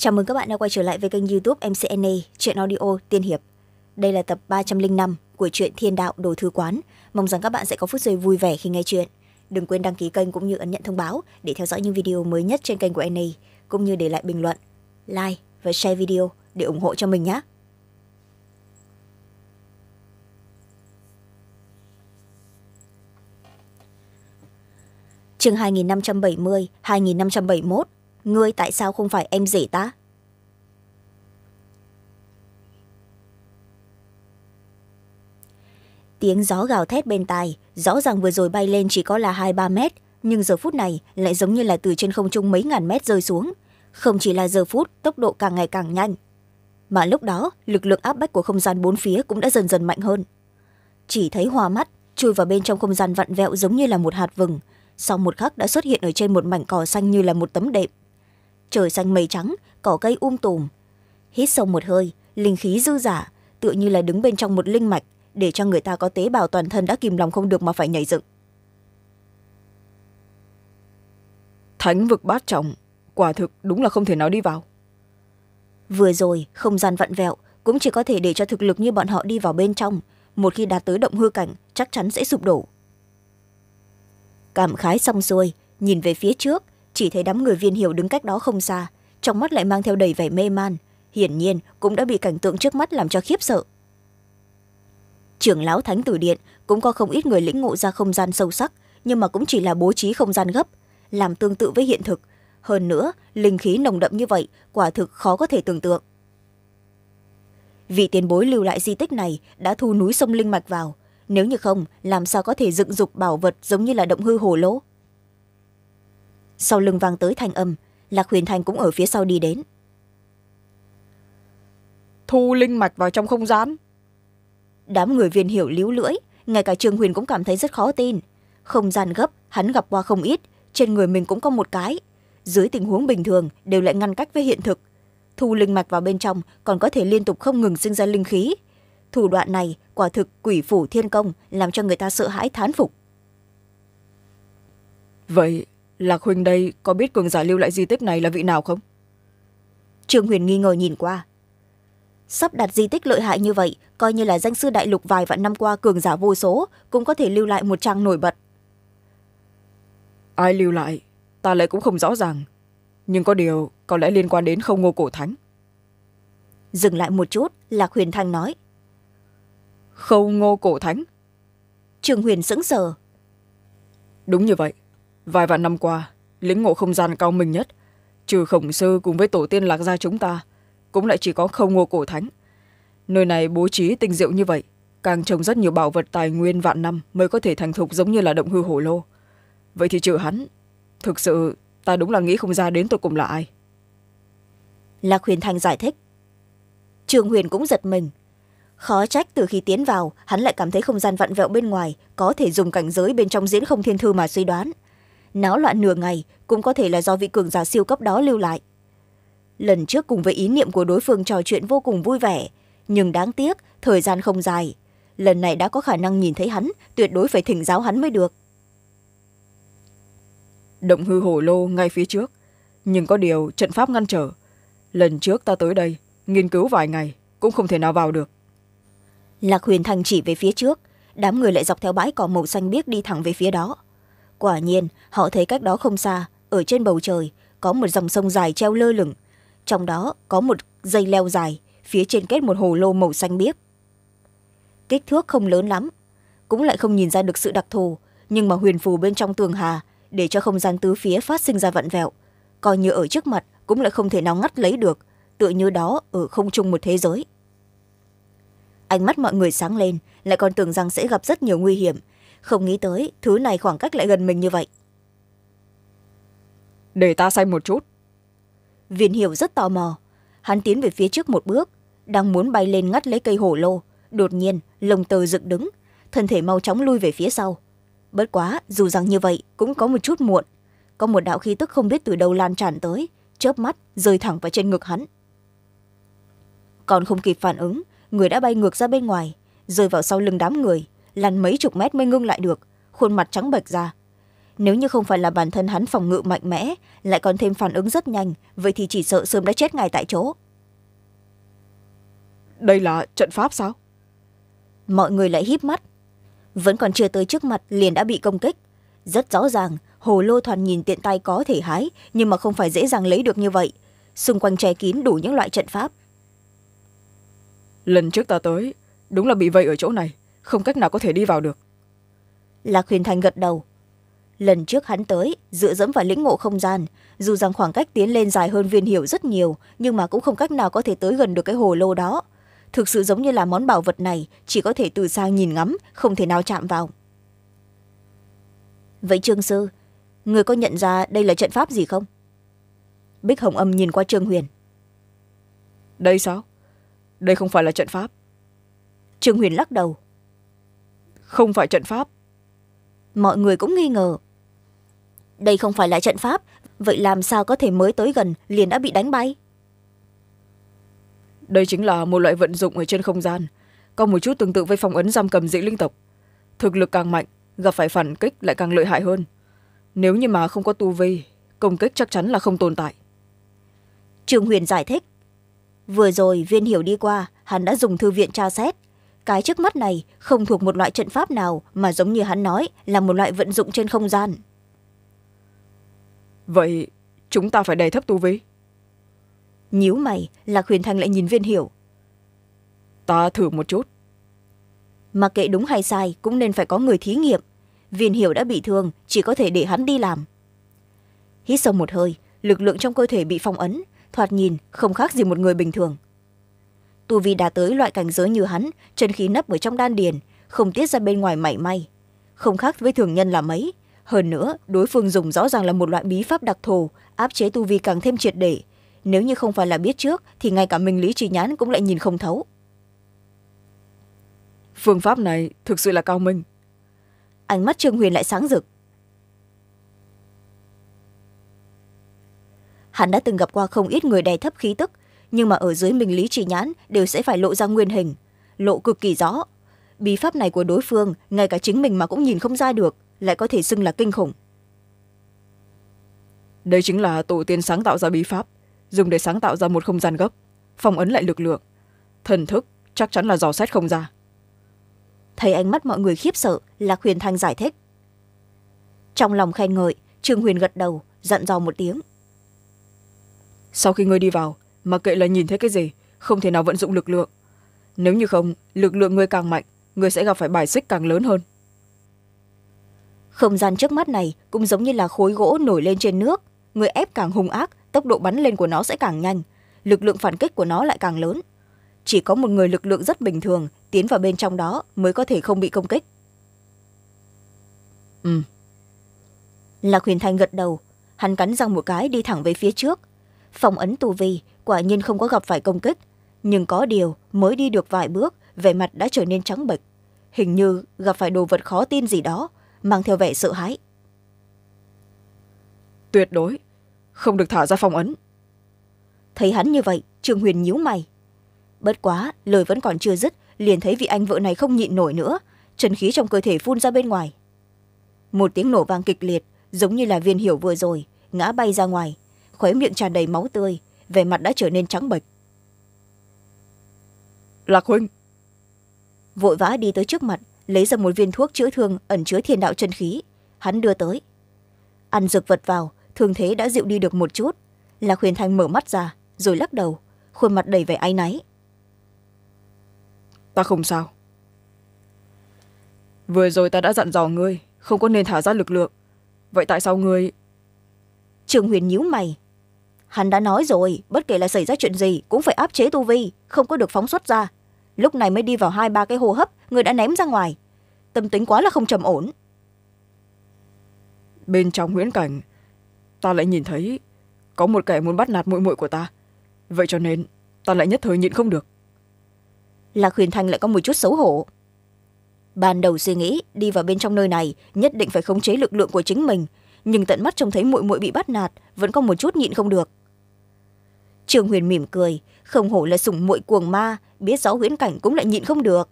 Chào mừng các bạn đã quay trở lại với kênh youtube MCNA Chuyện Audio Tiên Hiệp. Đây là tập ba trăm linh năm của truyện Thiên Đạo Đồ Thư Quán. Mong rằng các bạn sẽ có phút giây vui vẻ khi nghe chuyện. Đừng quên đăng ký kênh cũng như ấn nhận thông báo để theo dõi những video mới nhất trên kênh của NA, cũng như để lại bình luận, like và share video để ủng hộ cho mình nhé. Chương 2570, 2571 ngươi tại sao không phải em rể ta tiếng gió gào thét bên tai rõ ràng vừa rồi bay lên chỉ có là hai ba mét nhưng giờ phút này lại giống như là từ trên không trung mấy ngàn mét rơi xuống không chỉ là giờ phút tốc độ càng ngày càng nhanh mà lúc đó lực lượng áp bách của không gian bốn phía cũng đã dần dần mạnh hơn chỉ thấy hoa mắt chui vào bên trong không gian vặn vẹo giống như là một hạt vừng sau một khắc đã xuất hiện ở trên một mảnh cỏ xanh như là một tấm đệm trời xanh mây trắng cỏ cây um tùm hít sâu một hơi linh khí dư giả tựa như là đứng bên trong một linh mạch để cho người ta có tế bào toàn thân đã kìm lòng không được mà phải nhảy dựng thánh vực bát trọng quả thực đúng là không thể nào đi vào vừa rồi không gian vặn vẹo cũng chỉ có thể để cho thực lực như bọn họ đi vào bên trong một khi đạt tới động hư cảnh chắc chắn sẽ sụp đổ cảm khái xong xuôi nhìn về phía trước chỉ thấy đám người viên hiệu đứng cách đó không xa trong mắt lại mang theo đầy vẻ mê man hiển nhiên cũng đã bị cảnh tượng trước mắt làm cho khiếp sợ trưởng lão thánh tử điện cũng có không ít người lĩnh ngộ ra không gian sâu sắc nhưng mà cũng chỉ là bố trí không gian gấp làm tương tự với hiện thực hơn nữa linh khí nồng đậm như vậy quả thực khó có thể tưởng tượng vị tiền bối lưu lại di tích này đã thu núi sông linh mạch vào nếu như không làm sao có thể dựng dục bảo vật giống như là động hư hồ lỗ sau lưng vang tới thanh âm lạc huyền thanh cũng ở phía sau đi đến thu linh mạch vào trong không gian đám người viên hiểu líu lưỡi ngay cả trường huyền cũng cảm thấy rất khó tin không gian gấp hắn gặp qua không ít trên người mình cũng có một cái dưới tình huống bình thường đều lại ngăn cách với hiện thực thu linh mạch vào bên trong còn có thể liên tục không ngừng sinh ra linh khí thủ đoạn này quả thực quỷ phủ thiên công làm cho người ta sợ hãi thán phục vậy lạc huynh đây có biết cường giả lưu lại di tích này là vị nào không trương huyền nghi ngờ nhìn qua sắp đặt di tích lợi hại như vậy coi như là danh sư đại lục vài vạn năm qua cường giả vô số cũng có thể lưu lại một trang nổi bật ai lưu lại ta lại cũng không rõ ràng nhưng có điều có lẽ liên quan đến không ngô cổ thánh dừng lại một chút lạc huyền thanh nói khâu ngô cổ thánh trường huyền sững sờ đúng như vậy vài vạn năm qua lĩnh ngộ không gian cao minh nhất trừ khổng sư cùng với tổ tiên lạc gia chúng ta cũng lại chỉ có không ngô cổ thánh nơi này bố trí tinh diệu như vậy càng trồng rất nhiều bảo vật tài nguyên vạn năm mới có thể thành thục giống như là động hư hổ lô vậy thì trừ hắn thực sự ta đúng là nghĩ không ra đến tôi cùng là ai lạc huyền Thành giải thích trường huyền cũng giật mình khó trách từ khi tiến vào hắn lại cảm thấy không gian vặn vẹo bên ngoài có thể dùng cảnh giới bên trong diễn không thiên thư mà suy đoán náo loạn nửa ngày cũng có thể là do vị cường giả siêu cấp đó lưu lại lần trước cùng với ý niệm của đối phương trò chuyện vô cùng vui vẻ nhưng đáng tiếc thời gian không dài lần này đã có khả năng nhìn thấy hắn tuyệt đối phải thỉnh giáo hắn mới được động hư hổ lô ngay phía trước nhưng có điều trận pháp ngăn trở lần trước ta tới đây nghiên cứu vài ngày cũng không thể nào vào được lạc huyền thành chỉ về phía trước đám người lại dọc theo bãi cỏ màu xanh biếc đi thẳng về phía đó quả nhiên họ thấy cách đó không xa ở trên bầu trời có một dòng sông dài treo lơ lửng trong đó có một dây leo dài phía trên kết một hồ lô màu xanh biếc kích thước không lớn lắm cũng lại không nhìn ra được sự đặc thù nhưng mà huyền phù bên trong tường hà để cho không gian tứ phía phát sinh ra vặn vẹo coi như ở trước mặt cũng lại không thể nào ngắt lấy được tựa như đó ở không trung một thế giới ánh mắt mọi người sáng lên lại còn tưởng rằng sẽ gặp rất nhiều nguy hiểm không nghĩ tới thứ này khoảng cách lại gần mình như vậy để ta xem một chút viên hiểu rất tò mò hắn tiến về phía trước một bước đang muốn bay lên ngắt lấy cây hổ lô đột nhiên lồng tờ dựng đứng thân thể mau chóng lui về phía sau bất quá dù rằng như vậy cũng có một chút muộn có một đạo khí tức không biết từ đâu lan tràn tới chớp mắt rơi thẳng vào trên ngực hắn còn không kịp phản ứng người đã bay ngược ra bên ngoài rơi vào sau lưng đám người lăn mấy chục mét mới ngưng lại được khuôn mặt trắng bệch ra nếu như không phải là bản thân hắn phòng ngự mạnh mẽ lại còn thêm phản ứng rất nhanh vậy thì chỉ sợ sớm đã chết ngay tại chỗ đây là trận pháp sao mọi người lại híp mắt vẫn còn chưa tới trước mặt liền đã bị công kích rất rõ ràng hồ lô thoàn nhìn tiện tay có thể hái nhưng mà không phải dễ dàng lấy được như vậy xung quanh che kín đủ những loại trận pháp lần trước ta tới đúng là bị vây ở chỗ này không cách nào có thể đi vào được lạc huyền thành gật đầu lần trước hắn tới dựa dẫm vào lĩnh ngộ không gian dù rằng khoảng cách tiến lên dài hơn viên hiệu rất nhiều nhưng mà cũng không cách nào có thể tới gần được cái hồ lô đó thực sự giống như là món bảo vật này chỉ có thể từ xa nhìn ngắm không thể nào chạm vào vậy trương sư người có nhận ra đây là trận pháp gì không bích hồng âm nhìn qua trương huyền đây sao đây không phải là trận pháp trương huyền lắc đầu không phải trận pháp mọi người cũng nghi ngờ đây không phải là trận pháp vậy làm sao có thể mới tới gần liền đã bị đánh bay đây chính là một loại vận dụng ở trên không gian có một chút tương tự với phong ấn giam cầm dị linh tộc thực lực càng mạnh gặp phải phản kích lại càng lợi hại hơn nếu như mà không có tu vi công kích chắc chắn là không tồn tại trương huyền giải thích vừa rồi viên hiểu đi qua hắn đã dùng thư viện tra xét cái trước mắt này không thuộc một loại trận pháp nào mà giống như hắn nói là một loại vận dụng trên không gian vậy chúng ta phải đề thấp tu vi nhíu mày lạc huyền thanh lại nhìn viên hiểu ta thử một chút mà kệ đúng hay sai cũng nên phải có người thí nghiệm viên hiểu đã bị thương chỉ có thể để hắn đi làm hít sâu một hơi lực lượng trong cơ thể bị phong ấn thoạt nhìn không khác gì một người bình thường tu vi đạt tới loại cảnh giới như hắn chân khí nấp ở trong đan điền không tiết ra bên ngoài mảy may không khác với thường nhân là mấy hơn nữa đối phương dùng rõ ràng là một loại bí pháp đặc thù áp chế tu vi càng thêm triệt để nếu như không phải là biết trước thì ngay cả mình lý trí nhãn cũng lại nhìn không thấu phương pháp này thực sự là cao minh ánh mắt trương huyền lại sáng rực hắn đã từng gặp qua không ít người đè thấp khí tức nhưng mà ở dưới mình lý chỉ nhãn đều sẽ phải lộ ra nguyên hình lộ cực kỳ rõ bí pháp này của đối phương ngay cả chính mình mà cũng nhìn không ra được lại có thể xưng là kinh khủng đây chính là tổ tiên sáng tạo ra bí pháp dùng để sáng tạo ra một không gian gấp phong ấn lại lực lượng thần thức chắc chắn là dò xét không ra thấy ánh mắt mọi người khiếp sợ lạc huyền thanh giải thích trong lòng khen ngợi trương huyền gật đầu dặn dò một tiếng sau khi ngươi đi vào mà kệ là nhìn thấy cái gì không thể nào vận dụng lực lượng nếu như không lực lượng ngươi càng mạnh ngươi sẽ gặp phải bài xích càng lớn hơn không gian trước mắt này cũng giống như là khối gỗ nổi lên trên nước người ép càng hung ác tốc độ bắn lên của nó sẽ càng nhanh lực lượng phản kích của nó lại càng lớn chỉ có một người lực lượng rất bình thường tiến vào bên trong đó mới có thể không bị công kích ừ lạc huyền thanh gật đầu hắn cắn răng một cái đi thẳng về phía trước phong ấn tu vi quả nhiên không có gặp phải công kích nhưng có điều mới đi được vài bước vẻ mặt đã trở nên trắng bệch hình như gặp phải đồ vật khó tin gì đó mang theo vẻ sợ hãi tuyệt đối không được thả ra phong ấn thấy hắn như vậy trương huyền nhíu mày bất quá lời vẫn còn chưa dứt liền thấy vị anh vợ này không nhịn nổi nữa chân khí trong cơ thể phun ra bên ngoài một tiếng nổ vang kịch liệt giống như là viên hiểu vừa rồi ngã bay ra ngoài khóe miệng tràn đầy máu tươi vẻ mặt đã trở nên trắng bệch lạc huynh vội vã đi tới trước mặt lấy ra một viên thuốc chữa thương ẩn chứa thiên đạo chân khí hắn đưa tới ăn dược vật vào thường thế đã dịu đi được một chút lạc huyền thanh mở mắt ra rồi lắc đầu khuôn mặt đầy vẻ áy náy ta không sao vừa rồi ta đã dặn dò ngươi không có nên thả ra lực lượng vậy tại sao ngươi trường huyền nhíu mày hắn đã nói rồi bất kể là xảy ra chuyện gì cũng phải áp chế tu vi không có được phóng xuất ra lúc này mới đi vào hai ba cái hô hấp người đã ném ra ngoài tâm tính quá là không trầm ổn bên trong Nguyễn cảnh ta lại nhìn thấy có một kẻ muốn bắt nạt muội muội của ta vậy cho nên ta lại nhất thời nhịn không được lạc huyền thanh lại có một chút xấu hổ ban đầu suy nghĩ đi vào bên trong nơi này nhất định phải khống chế lực lượng của chính mình nhưng tận mắt trông thấy muội muội bị bắt nạt vẫn có một chút nhịn không được trương huyền mỉm cười không hổ là sùng muội cuồng ma biết rõ huyễn cảnh cũng lại nhịn không được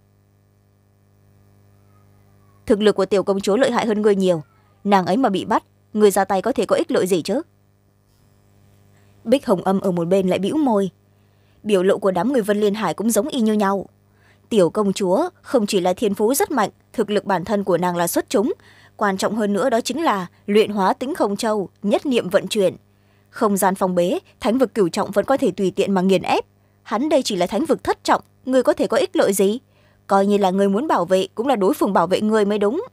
thực lực của tiểu công chúa lợi hại hơn người nhiều nàng ấy mà bị bắt người ra tay có thể có ích lợi gì chứ bích hồng âm ở một bên lại bĩu môi biểu lộ của đám người vân liên hải cũng giống y như nhau tiểu công chúa không chỉ là thiên phú rất mạnh thực lực bản thân của nàng là xuất chúng quan trọng hơn nữa đó chính là luyện hóa tính không châu nhất niệm vận chuyển không gian phòng bế thánh vực cửu trọng vẫn có thể tùy tiện mà nghiền ép hắn đây chỉ là thánh vực thất trọng người có thể có ích lợi gì coi như là người muốn bảo vệ cũng là đối phương bảo vệ người mới đúng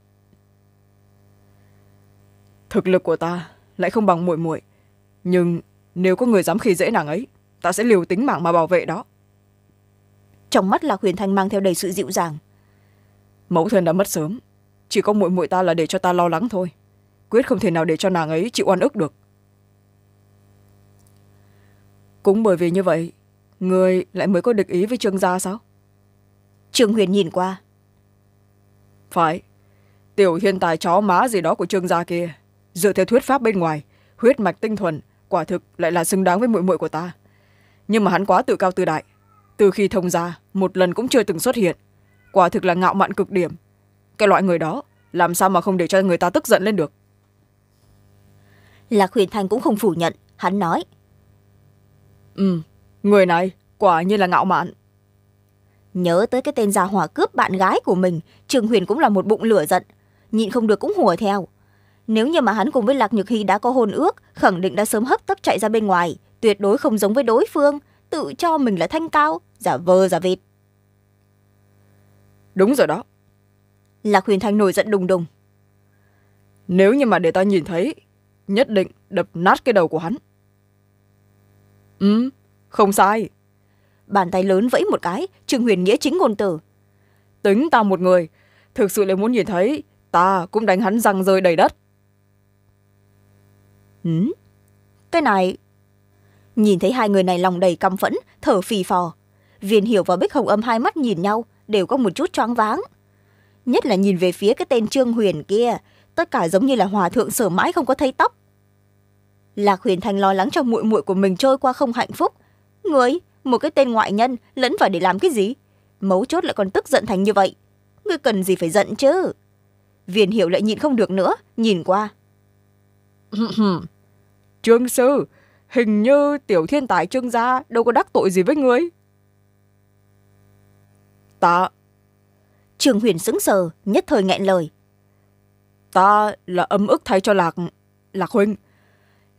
thực lực của ta lại không bằng muội muội nhưng nếu có người dám khi dễ nàng ấy ta sẽ liều tính mạng mà bảo vệ đó trong mắt là huyền thanh mang theo đầy sự dịu dàng mẫu thân đã mất sớm chỉ có muội muội ta là để cho ta lo lắng thôi quyết không thể nào để cho nàng ấy chịu oan ức được cũng bởi vì như vậy người lại mới có địch ý với trương gia sao trương huyền nhìn qua phải tiểu thiên tài chó má gì đó của trương gia kia dựa theo thuyết pháp bên ngoài huyết mạch tinh thuần quả thực lại là xứng đáng với muội muội của ta nhưng mà hắn quá tự cao tự đại từ khi thông gia một lần cũng chưa từng xuất hiện quả thực là ngạo mạn cực điểm cái loại người đó làm sao mà không để cho người ta tức giận lên được lạc huyền thanh cũng không phủ nhận hắn nói ừ người này quả như là ngạo mạn nhớ tới cái tên già hỏa cướp bạn gái của mình trường huyền cũng là một bụng lửa giận nhịn không được cũng hùa theo nếu như mà hắn cùng với lạc nhược hy đã có hôn ước khẳng định đã sớm hấp tấp chạy ra bên ngoài tuyệt đối không giống với đối phương tự cho mình là thanh cao giả vờ giả vịt đúng rồi đó lạc huyền thanh nổi giận đùng đùng nếu như mà để ta nhìn thấy nhất định đập nát cái đầu của hắn ừ không sai bàn tay lớn vẫy một cái trương huyền nghĩa chính ngôn tử tính ta một người thực sự lại muốn nhìn thấy ta cũng đánh hắn răng rơi đầy đất ừ cái này nhìn thấy hai người này lòng đầy căm phẫn thở phì phò viên hiểu và bích hồng âm hai mắt nhìn nhau đều có một chút choáng váng nhất là nhìn về phía cái tên trương huyền kia tất cả giống như là hòa thượng sở mãi không có thấy tóc lạc huyền thành lo lắng cho muội muội của mình trôi qua không hạnh phúc người một cái tên ngoại nhân lẫn vào để làm cái gì mấu chốt lại còn tức giận thành như vậy ngươi cần gì phải giận chứ viên hiệu lại nhịn không được nữa nhìn qua trương sư hình như tiểu thiên tài trương gia đâu có đắc tội gì với ngươi ta trường huyền sững sờ nhất thời nghẹn lời ta là âm ức thay cho lạc lạc huynh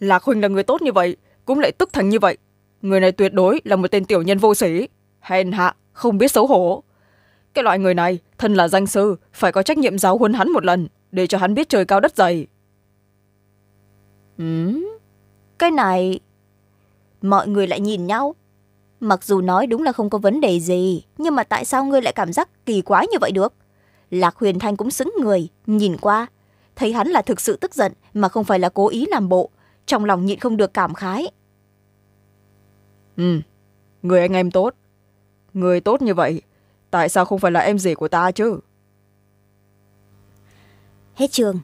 Lạc Huynh là người tốt như vậy, cũng lại tức thành như vậy. Người này tuyệt đối là một tên tiểu nhân vô sĩ, hèn hạ, không biết xấu hổ. Cái loại người này, thân là danh sư, phải có trách nhiệm giáo huấn hắn một lần, để cho hắn biết trời cao đất dày. Ừ, cái này... Mọi người lại nhìn nhau. Mặc dù nói đúng là không có vấn đề gì, nhưng mà tại sao ngươi lại cảm giác kỳ quá như vậy được? Lạc Huyền Thanh cũng xứng người, nhìn qua. Thấy hắn là thực sự tức giận, mà không phải là cố ý làm bộ, trong lòng nhịn không được cảm khái ừ người anh em tốt người tốt như vậy tại sao không phải là em rể của ta chứ hết trường.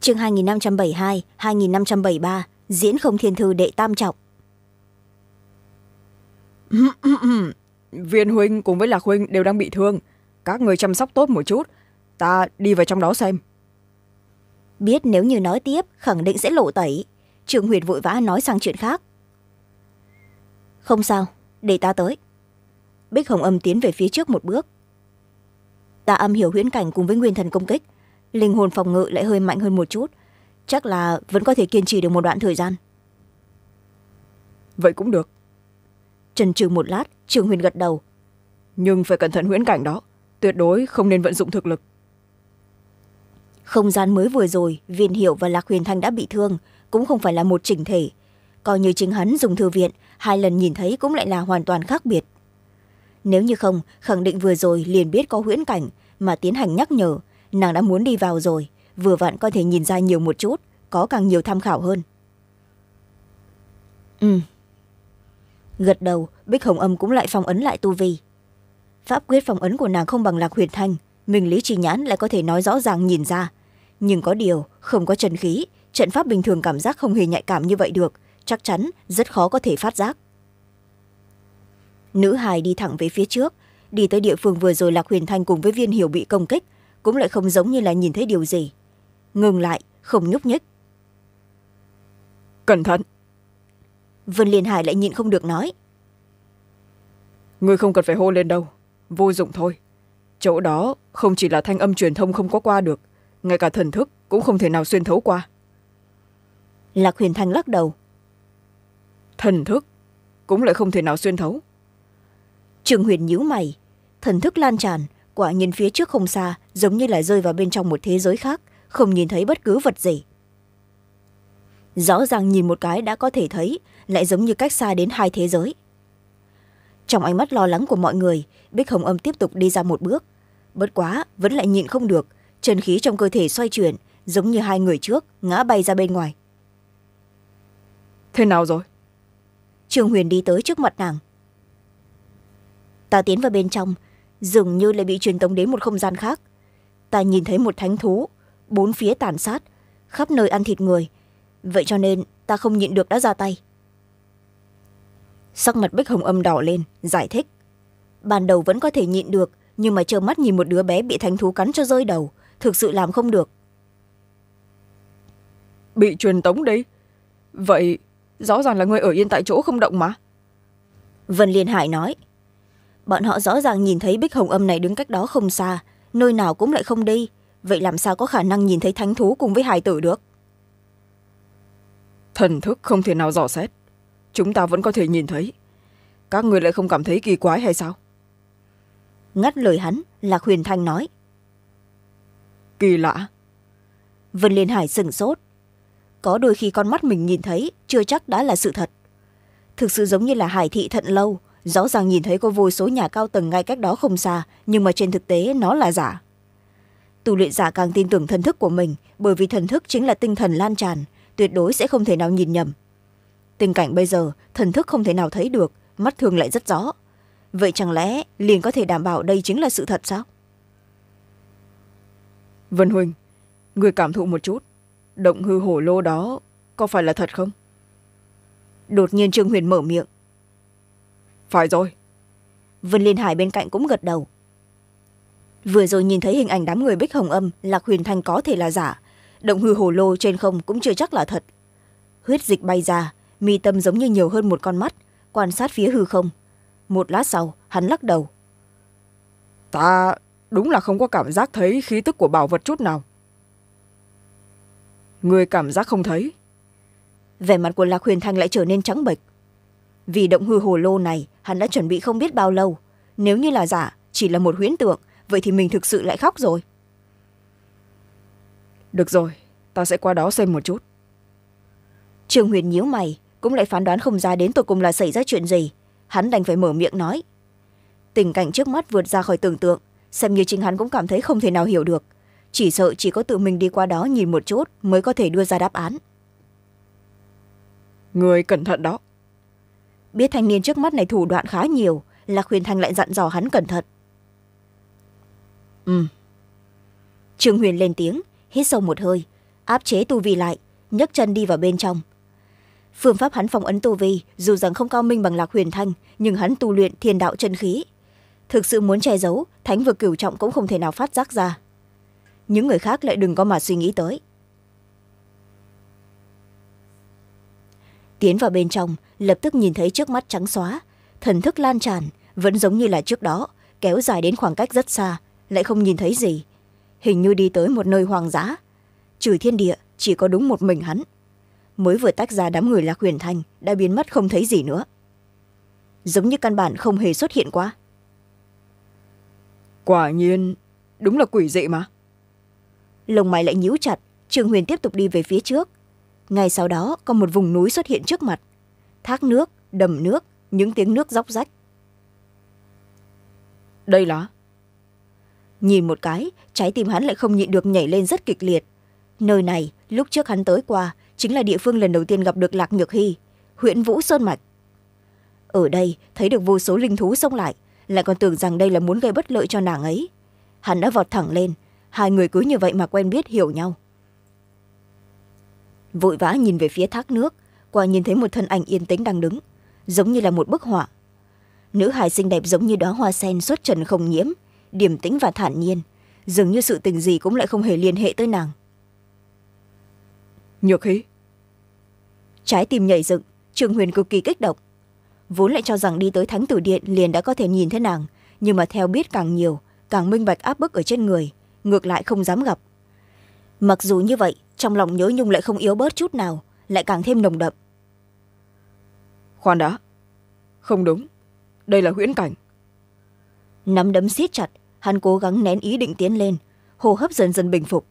chương hai nghìn năm trăm bảy mươi hai hai nghìn năm trăm bảy mươi ba diễn không thiên thư đệ tam trọng viên huynh cùng với lạc huynh đều đang bị thương các người chăm sóc tốt một chút ta đi vào trong đó xem biết nếu như nói tiếp khẳng định sẽ lộ tẩy trương huyền vội vã nói sang chuyện khác không sao để ta tới bích hồng âm tiến về phía trước một bước ta âm hiểu huyễn cảnh cùng với nguyên thần công kích linh hồn phòng ngự lại hơi mạnh hơn một chút chắc là vẫn có thể kiên trì được một đoạn thời gian vậy cũng được trần trừ một lát trương huyền gật đầu nhưng phải cẩn thận huyễn cảnh đó tuyệt đối không nên vận dụng thực lực không gian mới vừa rồi viên hiệu và lạc huyền thanh đã bị thương cũng không phải là một chỉnh thể coi như chính hắn dùng thư viện hai lần nhìn thấy cũng lại là hoàn toàn khác biệt nếu như không khẳng định vừa rồi liền biết có huyễn cảnh mà tiến hành nhắc nhở nàng đã muốn đi vào rồi vừa vặn có thể nhìn ra nhiều một chút có càng nhiều tham khảo hơn ừ gật đầu bích hồng âm cũng lại phong ấn lại tu vi pháp quyết phong ấn của nàng không bằng lạc huyền thanh mình lý trí nhãn lại có thể nói rõ ràng nhìn ra nhưng có điều không có trần khí trận pháp bình thường cảm giác không hề nhạy cảm như vậy được chắc chắn rất khó có thể phát giác nữ hài đi thẳng về phía trước đi tới địa phương vừa rồi lạc huyền thanh cùng với viên hiểu bị công kích cũng lại không giống như là nhìn thấy điều gì ngừng lại không nhúc nhích cẩn thận vân liên hải lại nhịn không được nói người không cần phải hô lên đâu vô dụng thôi chỗ đó không chỉ là thanh âm truyền thông không có qua được ngay cả thần thức cũng không thể nào xuyên thấu qua lạc huyền thanh lắc đầu thần thức cũng lại không thể nào xuyên thấu trường huyền nhíu mày thần thức lan tràn quả nhiên phía trước không xa giống như là rơi vào bên trong một thế giới khác không nhìn thấy bất cứ vật gì rõ ràng nhìn một cái đã có thể thấy lại giống như cách xa đến hai thế giới trong ánh mắt lo lắng của mọi người bích hồng âm tiếp tục đi ra một bước bất quá vẫn lại nhịn không được chân khí trong cơ thể xoay chuyển giống như hai người trước ngã bay ra bên ngoài thế nào rồi trương huyền đi tới trước mặt nàng ta tiến vào bên trong dường như lại bị truyền tống đến một không gian khác ta nhìn thấy một thánh thú bốn phía tàn sát khắp nơi ăn thịt người vậy cho nên ta không nhịn được đã ra tay sắc mặt bích hồng âm đỏ lên giải thích ban đầu vẫn có thể nhịn được nhưng mà trơ mắt nhìn một đứa bé bị thánh thú cắn cho rơi đầu thực sự làm không được bị truyền tống đi vậy rõ ràng là người ở yên tại chỗ không động mà vân liên hải nói bọn họ rõ ràng nhìn thấy bích hồng âm này đứng cách đó không xa nơi nào cũng lại không đi vậy làm sao có khả năng nhìn thấy thánh thú cùng với hải tử được thần thức không thể nào dò xét chúng ta vẫn có thể nhìn thấy các người lại không cảm thấy kỳ quái hay sao ngắt lời hắn lạc huyền thanh nói kỳ lạ vân liên hải sửng sốt có đôi khi con mắt mình nhìn thấy chưa chắc đã là sự thật thực sự giống như là hải thị thận lâu rõ ràng nhìn thấy có vô số nhà cao tầng ngay cách đó không xa nhưng mà trên thực tế nó là giả tu luyện giả càng tin tưởng thần thức của mình bởi vì thần thức chính là tinh thần lan tràn tuyệt đối sẽ không thể nào nhìn nhầm tình cảnh bây giờ thần thức không thể nào thấy được mắt thường lại rất rõ vậy chẳng lẽ liền có thể đảm bảo đây chính là sự thật sao vân huynh người cảm thụ một chút động hư hổ lô đó có phải là thật không đột nhiên trương huyền mở miệng phải rồi vân liên hải bên cạnh cũng gật đầu vừa rồi nhìn thấy hình ảnh đám người bích hồng âm lạc huyền thanh có thể là giả động hư hổ lô trên không cũng chưa chắc là thật huyết dịch bay ra mi tâm giống như nhiều hơn một con mắt quan sát phía hư không một lát sau hắn lắc đầu ta đúng là không có cảm giác thấy khí tức của bảo vật chút nào người cảm giác không thấy vẻ mặt của lạc huyền thanh lại trở nên trắng bệch vì động hư hồ lô này hắn đã chuẩn bị không biết bao lâu nếu như là giả chỉ là một huyễn tượng vậy thì mình thực sự lại khóc rồi được rồi ta sẽ qua đó xem một chút trường huyền nhíu mày cũng lại phán đoán không ra đến tột cùng là xảy ra chuyện gì hắn đành phải mở miệng nói tình cảnh trước mắt vượt ra khỏi tưởng tượng xem như chính hắn cũng cảm thấy không thể nào hiểu được chỉ sợ chỉ có tự mình đi qua đó nhìn một chút mới có thể đưa ra đáp án người cẩn thận đó biết thanh niên trước mắt này thủ đoạn khá nhiều là khuyên thanh lại dặn dò hắn cẩn thận ừ trương huyền lên tiếng hít sâu một hơi áp chế tu vi lại nhấc chân đi vào bên trong phương pháp hắn phong ấn tu vi dù rằng không cao minh bằng lạc huyền thanh nhưng hắn tu luyện thiên đạo chân khí thực sự muốn che giấu thánh vừa cửu trọng cũng không thể nào phát giác ra những người khác lại đừng có mà suy nghĩ tới tiến vào bên trong lập tức nhìn thấy trước mắt trắng xóa thần thức lan tràn vẫn giống như là trước đó kéo dài đến khoảng cách rất xa lại không nhìn thấy gì hình như đi tới một nơi hoang dã trừ thiên địa chỉ có đúng một mình hắn mới vừa tách ra đám người lạc huyền thành đã biến mất không thấy gì nữa giống như căn bản không hề xuất hiện quá quả nhiên đúng là quỷ dị mà lồng mày lại nhíu chặt trường huyền tiếp tục đi về phía trước ngay sau đó có một vùng núi xuất hiện trước mặt thác nước đầm nước những tiếng nước róc rách đây là nhìn một cái trái tim hắn lại không nhịn được nhảy lên rất kịch liệt nơi này lúc trước hắn tới qua chính là địa phương lần đầu tiên gặp được lạc nhược hy huyện vũ sơn mạch ở đây thấy được vô số linh thú xông lại lại còn tưởng rằng đây là muốn gây bất lợi cho nàng ấy hắn đã vọt thẳng lên hai người cứ như vậy mà quen biết hiểu nhau vội vã nhìn về phía thác nước qua nhìn thấy một thân ảnh yên tĩnh đang đứng giống như là một bức họa nữ hài xinh đẹp giống như đó hoa sen xuất trần không nhiễm điềm tĩnh và thản nhiên dường như sự tình gì cũng lại không hề liên hệ tới nàng nhược hí trái tim nhảy dựng trương huyền cực kỳ kích động vốn lại cho rằng đi tới thánh tử điện liền đã có thể nhìn thấy nàng nhưng mà theo biết càng nhiều càng minh bạch áp bức ở trên người ngược lại không dám gặp mặc dù như vậy trong lòng nhớ nhung lại không yếu bớt chút nào lại càng thêm nồng đậm khoan đã không đúng đây là huyễn cảnh nắm đấm siết chặt hắn cố gắng nén ý định tiến lên hô hấp dần dần bình phục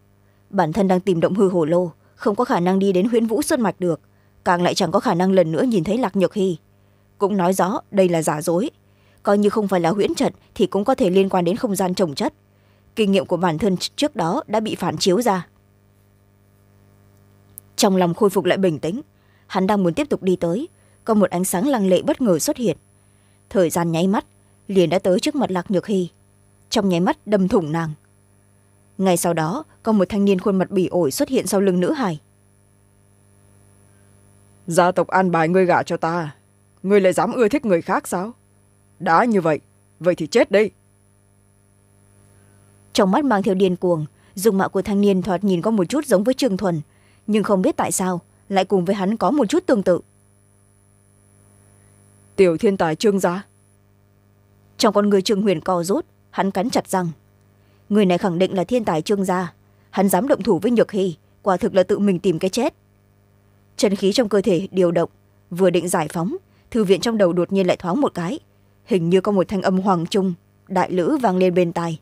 bản thân đang tìm động hư hổ lô không có khả năng đi đến huyễn vũ sơn mạch được càng lại chẳng có khả năng lần nữa nhìn thấy lạc nhược hy cũng nói rõ đây là giả dối coi như không phải là huyễn trận thì cũng có thể liên quan đến không gian trồng chất kinh nghiệm của bản thân trước đó đã bị phản chiếu ra trong lòng khôi phục lại bình tĩnh hắn đang muốn tiếp tục đi tới có một ánh sáng lăng lệ bất ngờ xuất hiện thời gian nháy mắt liền đã tới trước mặt lạc nhược hy trong nháy mắt đâm thủng nàng ngay sau đó có một thanh niên khuôn mặt bỉ ổi xuất hiện sau lưng nữ hải gia tộc an bài ngươi gả cho ta ngươi lại dám ưa thích người khác sao đã như vậy vậy thì chết đây trong mắt mang theo điên cuồng dùng mạo của thanh niên thoạt nhìn có một chút giống với trương thuần nhưng không biết tại sao lại cùng với hắn có một chút tương tự tiểu thiên tài trương gia trong con người trương huyền co rút hắn cắn chặt răng người này khẳng định là thiên tài trương gia hắn dám động thủ với nhược hy quả thực là tự mình tìm cái chết chân khí trong cơ thể điều động vừa định giải phóng thư viện trong đầu đột nhiên lại thoáng một cái hình như có một thanh âm hoàng trung đại lữ vang lên bên tai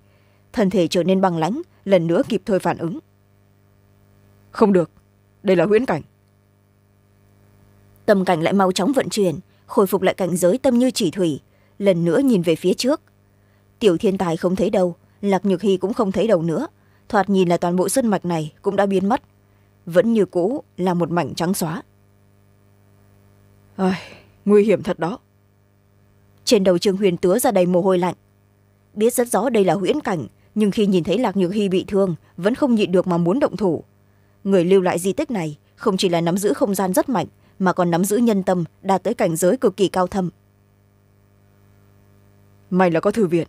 thân thể trở nên bằng lãnh lần nữa kịp thời phản ứng không được đây là huyễn cảnh tâm cảnh lại mau chóng vận chuyển khôi phục lại cảnh giới tâm như chỉ thủy lần nữa nhìn về phía trước tiểu thiên tài không thấy đâu lạc nhược hy cũng không thấy đầu nữa thoạt nhìn là toàn bộ sân mạch này cũng đã biến mất vẫn như cũ là một mảnh trắng xóa Ai, nguy hiểm thật đó trên đầu trương huyền tứa ra đầy mồ hôi lạnh biết rất rõ đây là huyễn cảnh nhưng khi nhìn thấy lạc nhược hy bị thương vẫn không nhịn được mà muốn động thủ người lưu lại di tích này không chỉ là nắm giữ không gian rất mạnh mà còn nắm giữ nhân tâm đạt tới cảnh giới cực kỳ cao thâm may là có thư viện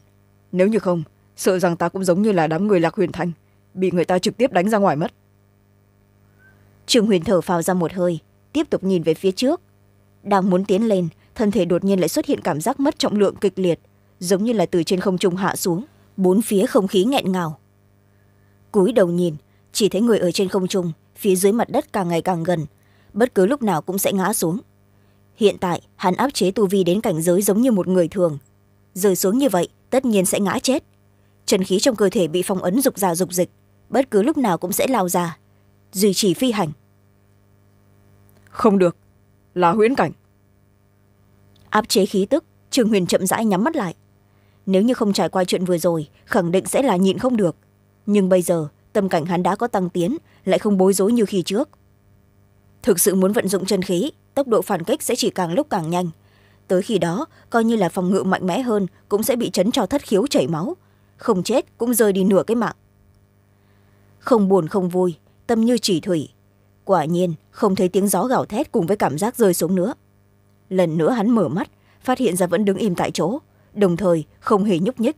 nếu như không sợ rằng ta cũng giống như là đám người lạc huyền thanh bị người ta trực tiếp đánh ra ngoài mất trương huyền thở phào ra một hơi tiếp tục nhìn về phía trước đang muốn tiến lên thân thể đột nhiên lại xuất hiện cảm giác mất trọng lượng kịch liệt giống như là từ trên không trung hạ xuống bốn phía không khí nghẹn ngào cúi đầu nhìn chỉ thấy người ở trên không trung phía dưới mặt đất càng ngày càng gần bất cứ lúc nào cũng sẽ ngã xuống hiện tại hắn áp chế tu vi đến cảnh giới giống như một người thường rơi xuống như vậy tất nhiên sẽ ngã chết trần khí trong cơ thể bị phong ấn rục rà rục dịch bất cứ lúc nào cũng sẽ lao ra duy trì phi hành không được là huyễn cảnh áp chế khí tức trương huyền chậm rãi nhắm mắt lại nếu như không trải qua chuyện vừa rồi khẳng định sẽ là nhịn không được nhưng bây giờ tâm cảnh hắn đã có tăng tiến lại không bối rối như khi trước thực sự muốn vận dụng chân khí tốc độ phản kích sẽ chỉ càng lúc càng nhanh tới khi đó coi như là phòng ngự mạnh mẽ hơn cũng sẽ bị chấn cho thất khiếu chảy máu không chết cũng rơi đi nửa cái mạng không buồn không vui tâm như chỉ thủy quả nhiên không thấy tiếng gió gào thét cùng với cảm giác rơi xuống nữa lần nữa hắn mở mắt phát hiện ra vẫn đứng im tại chỗ đồng thời không hề nhúc nhích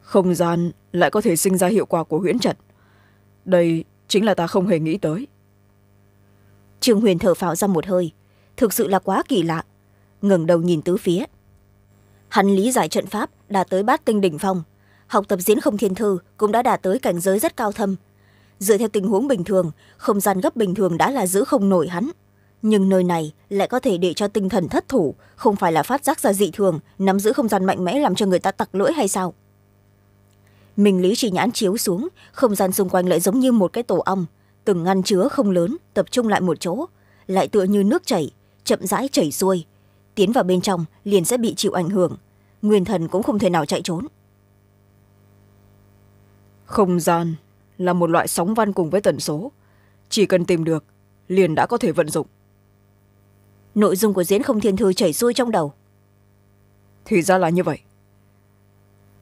không gian lại có thể sinh ra hiệu quả của huyễn trận đây chính là ta không hề nghĩ tới trương huyền thở phào ra một hơi thực sự là quá kỳ lạ ngẩng đầu nhìn tứ phía hắn lý giải trận pháp đã tới bát tinh đỉnh phong học tập diễn không thiên thư cũng đã đạt tới cảnh giới rất cao thâm dựa theo tình huống bình thường không gian gấp bình thường đã là giữ không nổi hắn nhưng nơi này lại có thể để cho tinh thần thất thủ không phải là phát giác ra dị thường nắm giữ không gian mạnh mẽ làm cho người ta tặc lưỡi hay sao mình lý chỉ nhãn chiếu xuống không gian xung quanh lại giống như một cái tổ ong từng ngăn chứa không lớn tập trung lại một chỗ lại tựa như nước chảy chậm rãi chảy xuôi tiến vào bên trong liền sẽ bị chịu ảnh hưởng nguyên thần cũng không thể nào chạy trốn không gian là một loại sóng văn cùng với tần số chỉ cần tìm được liền đã có thể vận dụng nội dung của diễn không thiên thư chảy xuôi trong đầu thì ra là như vậy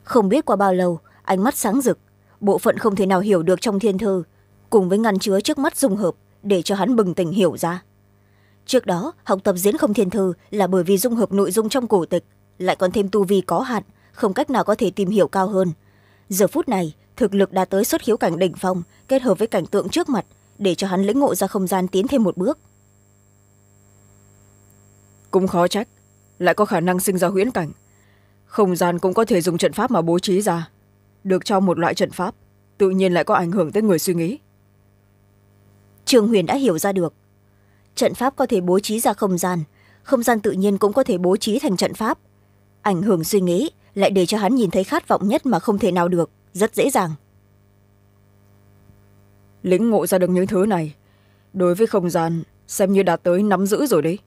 không biết qua bao lâu ánh mắt sáng rực bộ phận không thể nào hiểu được trong thiên thư cùng với ngăn chứa trước mắt dung hợp để cho hắn bừng tỉnh hiểu ra trước đó học tập diễn không thiên thư là bởi vì dung hợp nội dung trong cổ tịch lại còn thêm tu vi có hạn không cách nào có thể tìm hiểu cao hơn giờ phút này thực lực đã tới xuất khiếu cảnh đỉnh phong kết hợp với cảnh tượng trước mặt để cho hắn lĩnh ngộ ra không gian tiến thêm một bước cũng khó trách lại có khả năng sinh ra huyễn cảnh không gian cũng có thể dùng trận pháp mà bố trí ra được cho một loại trận pháp tự nhiên lại có ảnh hưởng tới người suy nghĩ trường huyền đã hiểu ra được trận pháp có thể bố trí ra không gian không gian tự nhiên cũng có thể bố trí thành trận pháp ảnh hưởng suy nghĩ lại để cho hắn nhìn thấy khát vọng nhất mà không thể nào được rất dễ dàng lĩnh ngộ ra được những thứ này đối với không gian xem như đã tới nắm giữ rồi đấy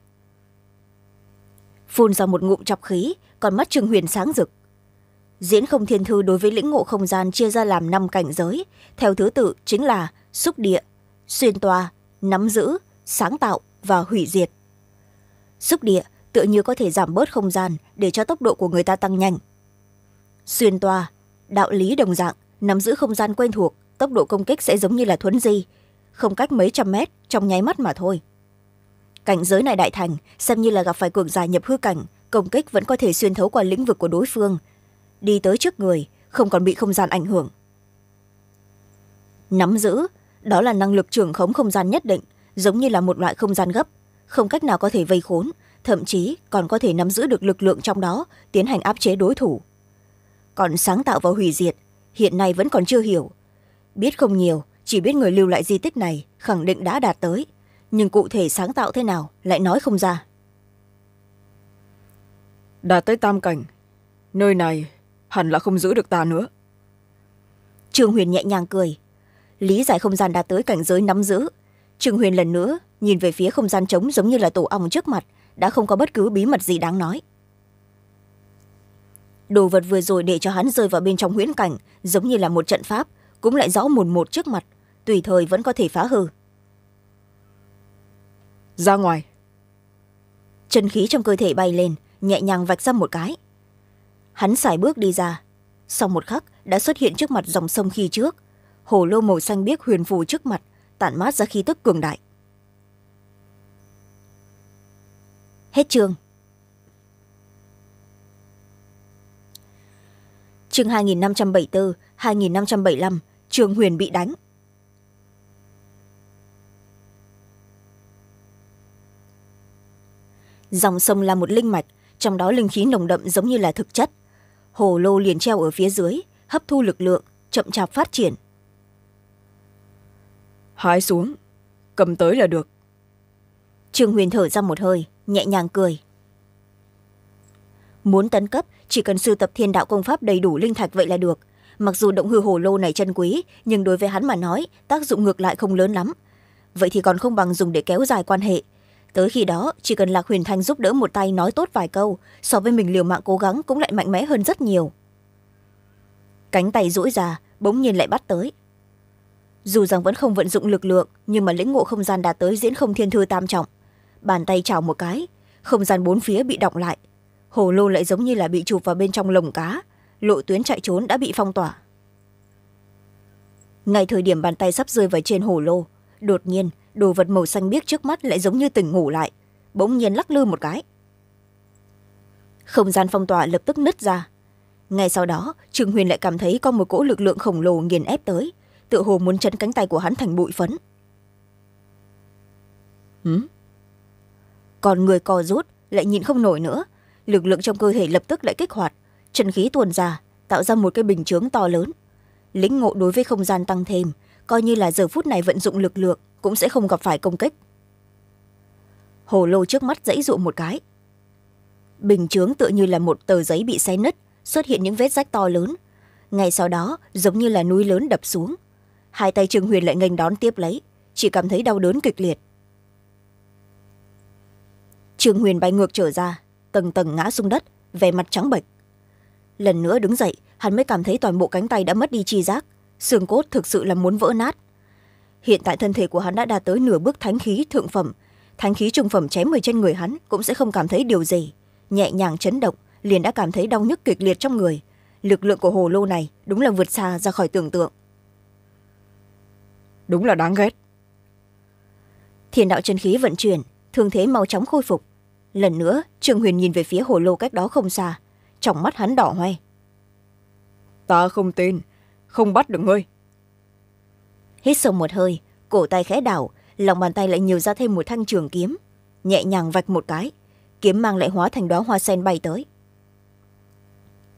phun ra một ngụm chọc khí còn mắt trừng huyền sáng rực diễn không thiên thư đối với lĩnh ngộ không gian chia ra làm năm cảnh giới theo thứ tự chính là xúc địa xuyên toa nắm giữ sáng tạo và hủy diệt xúc địa tựa như có thể giảm bớt không gian để cho tốc độ của người ta tăng nhanh xuyên toa đạo lý đồng dạng nắm giữ không gian quen thuộc tốc độ công kích sẽ giống như là thuấn di không cách mấy trăm mét trong nháy mắt mà thôi cảnh giới này đại thành xem như là gặp phải cường giả nhập hư cảnh công kích vẫn có thể xuyên thấu qua lĩnh vực của đối phương đi tới trước người không còn bị không gian ảnh hưởng nắm giữ đó là năng lực trưởng khống không gian nhất định giống như là một loại không gian gấp không cách nào có thể vây khốn thậm chí còn có thể nắm giữ được lực lượng trong đó tiến hành áp chế đối thủ còn sáng tạo và hủy diệt hiện nay vẫn còn chưa hiểu biết không nhiều chỉ biết người lưu lại di tích này khẳng định đã đạt tới nhưng cụ thể sáng tạo thế nào lại nói không ra đạt tới tam cảnh nơi này hẳn là không giữ được ta nữa trương huyền nhẹ nhàng cười lý giải không gian đạt tới cảnh giới nắm giữ trương huyền lần nữa nhìn về phía không gian trống giống như là tổ ong trước mặt đã không có bất cứ bí mật gì đáng nói đồ vật vừa rồi để cho hắn rơi vào bên trong huyễn cảnh giống như là một trận pháp cũng lại rõ mồn một trước mặt tùy thời vẫn có thể phá hư ra ngoài chân khí trong cơ thể bay lên nhẹ nhàng vạch ra một cái hắn xài bước đi ra sau một khắc đã xuất hiện trước mặt dòng sông khi trước hồ lô màu xanh biếc huyền phù trước mặt tản mát ra khí tức cường đại hết chương chương hai nghìn năm trăm bảy mươi bốn hai nghìn năm trăm bảy mươi năm trường huyền bị đánh dòng sông là một linh mạch trong đó linh khí nồng đậm giống như là thực chất hồ lô liền treo ở phía dưới hấp thu lực lượng chậm chạp phát triển hái xuống cầm tới là được Trường huyền thở ra một hơi nhẹ nhàng cười muốn tấn cấp chỉ cần sưu tập thiên đạo công pháp đầy đủ linh thạch vậy là được mặc dù động hư hồ lô này chân quý nhưng đối với hắn mà nói tác dụng ngược lại không lớn lắm vậy thì còn không bằng dùng để kéo dài quan hệ tới khi đó chỉ cần lạc huyền thanh giúp đỡ một tay nói tốt vài câu so với mình liều mạng cố gắng cũng lại mạnh mẽ hơn rất nhiều cánh tay duỗi ra bỗng nhiên lại bắt tới dù rằng vẫn không vận dụng lực lượng nhưng mà lĩnh ngộ không gian đã tới diễn không thiên thư tam trọng bàn tay chào một cái không gian bốn phía bị động lại hồ lô lại giống như là bị chụp vào bên trong lồng cá lộ tuyến chạy trốn đã bị phong tỏa ngay thời điểm bàn tay sắp rơi vào trên hồ lô đột nhiên đồ vật màu xanh biếc trước mắt lại giống như tỉnh ngủ lại bỗng nhiên lắc lư một cái không gian phong tỏa lập tức nứt ra ngay sau đó trường huyền lại cảm thấy có một cỗ lực lượng khổng lồ nghiền ép tới tựa hồ muốn chấn cánh tay của hắn thành bụi phấn ừ? còn người co rút lại nhìn không nổi nữa lực lượng trong cơ thể lập tức lại kích hoạt chân khí tuồn ra tạo ra một cái bình chướng to lớn lĩnh ngộ đối với không gian tăng thêm coi như là giờ phút này vận dụng lực lượng cũng sẽ không gặp phải công kích hồ lô trước mắt dãy dụ một cái bình chướng tựa như là một tờ giấy bị xé nứt xuất hiện những vết rách to lớn ngay sau đó giống như là núi lớn đập xuống hai tay trương huyền lại nghênh đón tiếp lấy chỉ cảm thấy đau đớn kịch liệt trương huyền bay ngược trở ra tầng tầng ngã xuống đất vẻ mặt trắng bệch lần nữa đứng dậy hắn mới cảm thấy toàn bộ cánh tay đã mất đi chi giác xương cốt thực sự là muốn vỡ nát hiện tại thân thể của hắn đã đạt tới nửa bước thánh khí thượng phẩm thánh khí trung phẩm chém người trên người hắn cũng sẽ không cảm thấy điều gì nhẹ nhàng chấn động liền đã cảm thấy đau nhức kịch liệt trong người lực lượng của hồ lô này đúng là vượt xa ra khỏi tưởng tượng đúng là đáng ghét thiên đạo chân khí vận chuyển thường thế mau chóng khôi phục lần nữa trương huyền nhìn về phía hồ lô cách đó không xa trong mắt hắn đỏ hoe ta không tin không bắt được ngươi hít sâu một hơi cổ tay khẽ đảo lòng bàn tay lại nhiều ra thêm một thanh trường kiếm nhẹ nhàng vạch một cái kiếm mang lại hóa thành đó hoa sen bay tới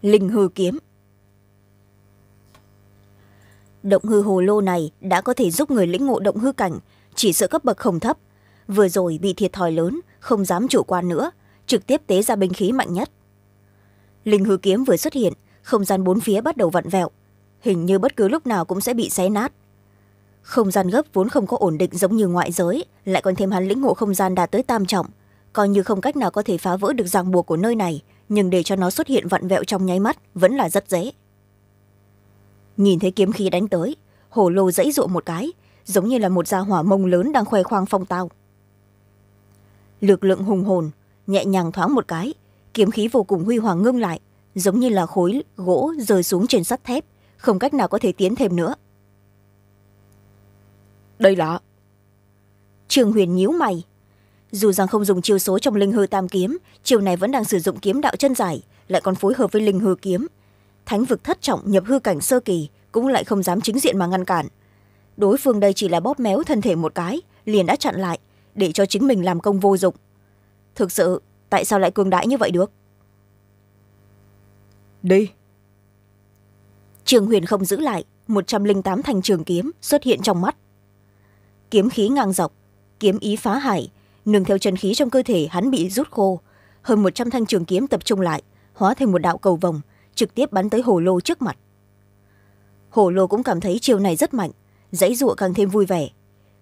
linh hư kiếm động hư hồ lô này đã có thể giúp người lĩnh ngộ động hư cảnh chỉ sợ cấp bậc không thấp vừa rồi bị thiệt thòi lớn không dám chủ quan nữa trực tiếp tế ra binh khí mạnh nhất linh hư kiếm vừa xuất hiện không gian bốn phía bắt đầu vặn vẹo hình như bất cứ lúc nào cũng sẽ bị xé nát không gian gấp vốn không có ổn định giống như ngoại giới lại còn thêm hắn lĩnh ngộ không gian đạt tới tam trọng coi như không cách nào có thể phá vỡ được ràng buộc của nơi này nhưng để cho nó xuất hiện vặn vẹo trong nháy mắt vẫn là rất dễ nhìn thấy kiếm khí đánh tới hổ lô dãy dụa một cái giống như là một gia hỏa mông lớn đang khoe khoang phong tao lực lượng hùng hồn nhẹ nhàng thoáng một cái kiếm khí vô cùng huy hoàng ngưng lại giống như là khối gỗ rơi xuống trên sắt thép không cách nào có thể tiến thêm nữa đây là trường huyền nhíu mày dù rằng không dùng chiêu số trong linh hư tam kiếm chiều này vẫn đang sử dụng kiếm đạo chân giải lại còn phối hợp với linh hư kiếm thánh vực thất trọng nhập hư cảnh sơ kỳ cũng lại không dám chính diện mà ngăn cản đối phương đây chỉ là bóp méo thân thể một cái liền đã chặn lại để cho chính mình làm công vô dụng thực sự tại sao lại cương đãi như vậy được đi trường huyền không giữ lại một trăm linh tám thanh trường kiếm xuất hiện trong mắt kiếm khí ngang dọc kiếm ý phá hải nương theo chân khí trong cơ thể hắn bị rút khô hơn một trăm thanh trường kiếm tập trung lại hóa thành một đạo cầu vồng trực tiếp bắn tới hồ lô trước mặt hồ lô cũng cảm thấy chiều này rất mạnh dãy r càng thêm vui vẻ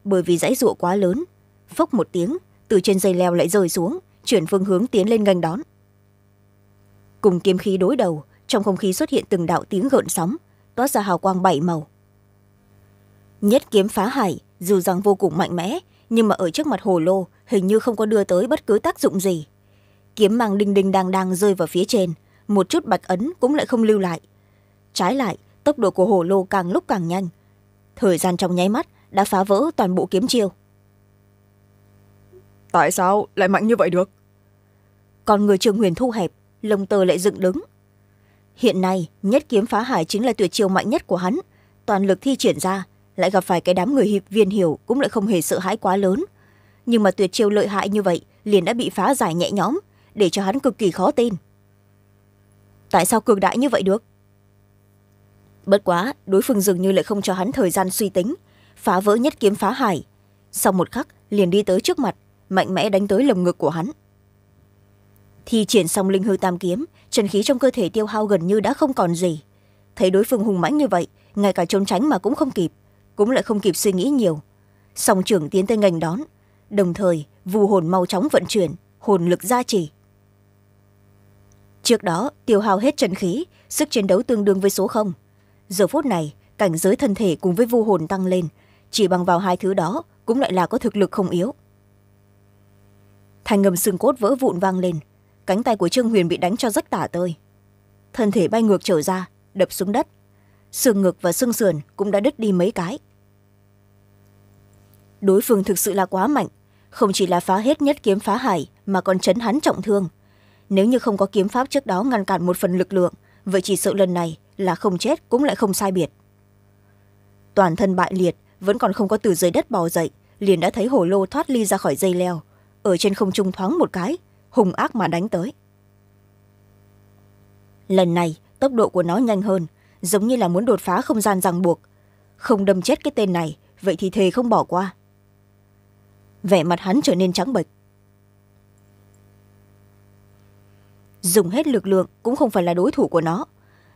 bởi vì dãy r quá lớn phốc một tiếng từ trên dây leo lại rơi xuống chuyển phương hướng tiến lên nghênh đón cùng kiếm khí đối đầu trong không khí xuất hiện từng đạo tiếng gợn sóng toát ra hào quang bảy màu nhất kiếm phá hải dù rằng vô cùng mạnh mẽ nhưng mà ở trước mặt hồ lô hình như không có đưa tới bất cứ tác dụng gì kiếm mang đinh đinh đang đang rơi vào phía trên một chút bạch ấn cũng lại không lưu lại trái lại tốc độ của hồ lô càng lúc càng nhanh thời gian trong nháy mắt đã phá vỡ toàn bộ kiếm chiêu tại sao lại mạnh như vậy được còn người trường huyền thu hẹp lông tơ lại dựng đứng hiện nay nhất kiếm phá hải chính là tuyệt chiêu mạnh nhất của hắn toàn lực thi triển ra lại gặp phải cái đám người hiệp viên hiểu cũng lại không hề sợ hãi quá lớn nhưng mà tuyệt chiêu lợi hại như vậy liền đã bị phá giải nhẹ nhõm để cho hắn cực kỳ khó tin tại sao cường đại như vậy được bất quá đối phương dường như lại không cho hắn thời gian suy tính phá vỡ nhất kiếm phá hải sau một khắc liền đi tới trước mặt mạnh mẽ đánh tới lồng ngực của hắn thi triển xong linh hư tam kiếm trần khí trong cơ thể tiêu hao gần như đã không còn gì thấy đối phương hùng mãnh như vậy ngay cả trốn tránh mà cũng không kịp cũng lại không kịp suy nghĩ nhiều song trưởng tiến tới ngành đón đồng thời vù hồn mau chóng vận chuyển hồn lực gia trì trước đó tiêu hao hết chân khí sức chiến đấu tương đương với số không giờ phút này cảnh giới thân thể cùng với vu hồn tăng lên chỉ bằng vào hai thứ đó cũng lại là có thực lực không yếu thành ngầm xương cốt vỡ vụn vang lên cánh tay của trương huyền bị đánh cho rất tả tơi thân thể bay ngược trở ra đập xuống đất xương ngực và xương sườn cũng đã đứt đi mấy cái đối phương thực sự là quá mạnh không chỉ là phá hết nhất kiếm phá hải mà còn chấn hắn trọng thương nếu như không có kiếm pháp trước đó ngăn cản một phần lực lượng vậy chỉ sợ lần này là không chết cũng lại không sai biệt toàn thân bại liệt vẫn còn không có từ dưới đất bò dậy liền đã thấy hổ lô thoát ly ra khỏi dây leo ở trên không trung thoáng một cái hùng ác mà đánh tới lần này tốc độ của nó nhanh hơn giống như là muốn đột phá không gian ràng buộc không đâm chết cái tên này vậy thì thề không bỏ qua vẻ mặt hắn trở nên trắng bệch dùng hết lực lượng cũng không phải là đối thủ của nó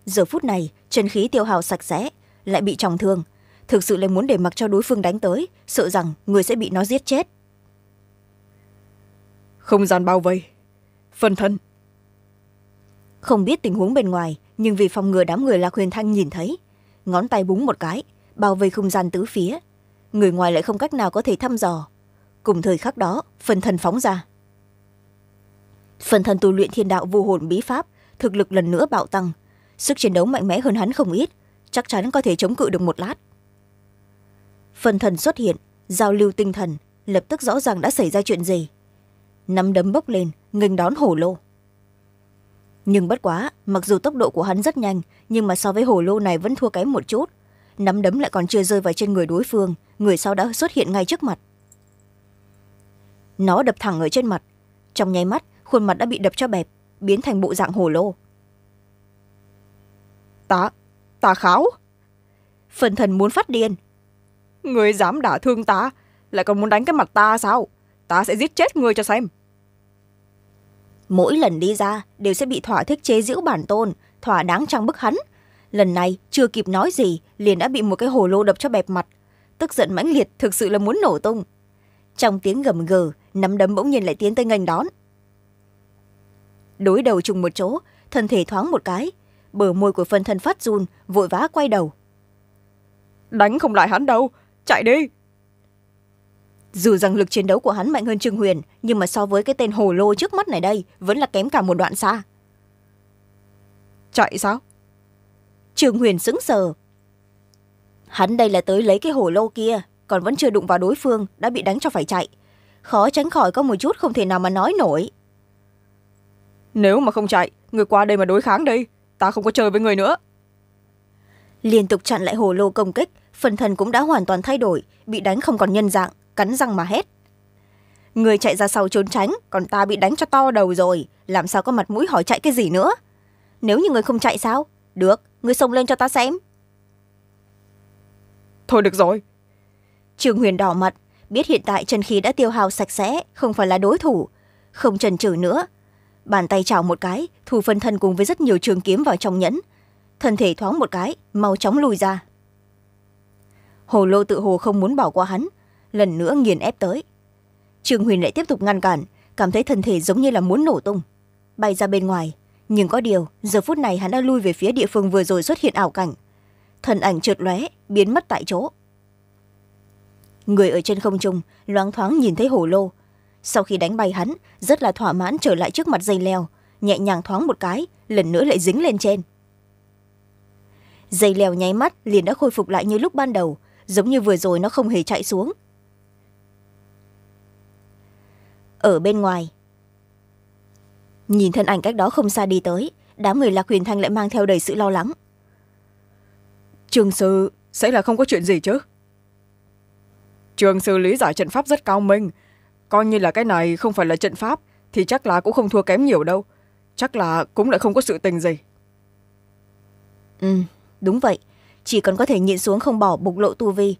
giờ phút này chân khí tiêu hào sạch sẽ lại bị trọng thương thực sự lại muốn để mặc cho đối phương đánh tới sợ rằng người sẽ bị nó giết chết không gian bao vây phân thân không biết tình huống bên ngoài nhưng vì phòng ngừa đám người lạc huyền thanh nhìn thấy ngón tay búng một cái bao vây không gian tứ phía người ngoài lại không cách nào có thể thăm dò cùng thời khắc đó phần thân phóng ra phần thân tu luyện thiên đạo vô hồn bí pháp thực lực lần nữa bạo tăng sức chiến đấu mạnh mẽ hơn hắn không ít chắc chắn có thể chống cự được một lát phần thần xuất hiện giao lưu tinh thần lập tức rõ ràng đã xảy ra chuyện gì nắm đấm bốc lên nghênh đón hổ lô nhưng bất quá mặc dù tốc độ của hắn rất nhanh nhưng mà so với hổ lô này vẫn thua kém một chút nắm đấm lại còn chưa rơi vào trên người đối phương người sau đã xuất hiện ngay trước mặt nó đập thẳng ở trên mặt trong nháy mắt khuôn mặt đã bị đập cho bẹp biến thành bộ dạng hổ lô Tà, tà kháo phần thần muốn phát điên người dám đả thương ta lại còn muốn đánh cái mặt ta sao ta sẽ giết chết người cho xem mỗi lần đi ra đều sẽ bị thỏa thích chế giễu bản tôn thỏa đáng trăng bức hắn lần này chưa kịp nói gì liền đã bị một cái hồ lô đập cho bẹp mặt tức giận mãnh liệt thực sự là muốn nổ tung trong tiếng gầm gừ nắm đấm bỗng nhiên lại tiến tới nghênh đón đối đầu chung một chỗ thân thể thoáng một cái bờ môi của phần thân phát run vội vã quay đầu đánh không lại hắn đâu chạy đi dù rằng lực chiến đấu của hắn mạnh hơn trương huyền nhưng mà so với cái tên hồ lô trước mắt này đây vẫn là kém cả một đoạn xa chạy sao trương huyền sững sờ hắn đây là tới lấy cái hồ lô kia còn vẫn chưa đụng vào đối phương đã bị đánh cho phải chạy khó tránh khỏi có một chút không thể nào mà nói nổi nếu mà không chạy người qua đây mà đối kháng đây ta không có chơi với người nữa liên tục chặn lại hồ lô công kích phần thần cũng đã hoàn toàn thay đổi bị đánh không còn nhân dạng cắn răng mà hét người chạy ra sau trốn tránh còn ta bị đánh cho to đầu rồi làm sao có mặt mũi hỏi chạy cái gì nữa nếu như người không chạy sao được người xông lên cho ta xem thôi được rồi trường huyền đỏ mặt biết hiện tại chân khí đã tiêu hao sạch sẽ không phải là đối thủ không trần trừ nữa bàn tay chào một cái thu phân thân cùng với rất nhiều trường kiếm vào trong nhẫn thân thể thoáng một cái mau chóng lùi ra hồ lô tự hồ không muốn bỏ qua hắn lần nữa nghiền ép tới trương huyền lại tiếp tục ngăn cản cảm thấy thân thể giống như là muốn nổ tung bay ra bên ngoài nhưng có điều giờ phút này hắn đã lui về phía địa phương vừa rồi xuất hiện ảo cảnh thần ảnh trượt lóe biến mất tại chỗ người ở trên không trung loáng thoáng nhìn thấy hồ lô sau khi đánh bay hắn rất là thỏa mãn trở lại trước mặt dây leo nhẹ nhàng thoáng một cái lần nữa lại dính lên trên dây leo nháy mắt liền đã khôi phục lại như lúc ban đầu giống như vừa rồi nó không hề chạy xuống ở bên ngoài nhìn thân ảnh cách đó không xa đi tới đám người lạc huyền thanh lại mang theo đầy sự lo lắng trường sư sẽ là không có chuyện gì chứ trường sư lý giải trận pháp rất cao minh coi như là cái này không phải là trận pháp thì chắc là cũng không thua kém nhiều đâu chắc là cũng lại không có sự tình gì ừ đúng vậy chỉ cần có thể nhịn xuống không bỏ bộc lộ tu vi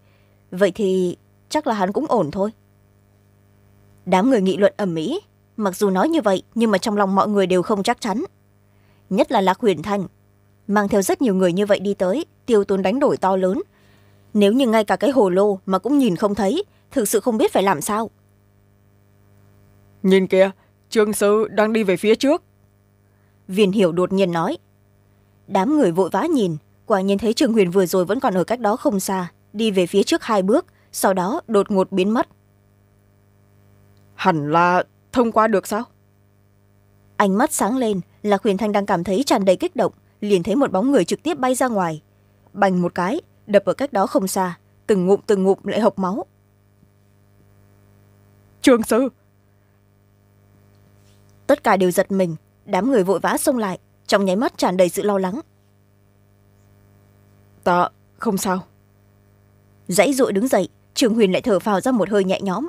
vậy thì chắc là hắn cũng ổn thôi đám người nghị luận ầm Mỹ mặc dù nói như vậy nhưng mà trong lòng mọi người đều không chắc chắn nhất là lạc huyền thanh mang theo rất nhiều người như vậy đi tới tiêu tốn đánh đổi to lớn nếu như ngay cả cái hồ lô mà cũng nhìn không thấy thực sự không biết phải làm sao nhìn kìa trương sư đang đi về phía trước viên hiểu đột nhiên nói đám người vội vã nhìn quả nhiên thấy trương huyền vừa rồi vẫn còn ở cách đó không xa đi về phía trước hai bước sau đó đột ngột biến mất hẳn là thông qua được sao ánh mắt sáng lên lạc huyền thanh đang cảm thấy tràn đầy kích động liền thấy một bóng người trực tiếp bay ra ngoài bành một cái đập ở cách đó không xa từng ngụm từng ngụm lại hộc máu trường sư tất cả đều giật mình đám người vội vã xông lại trong nháy mắt tràn đầy sự lo lắng tạ không sao dãy dội đứng dậy trường huyền lại thở phào ra một hơi nhẹ nhõm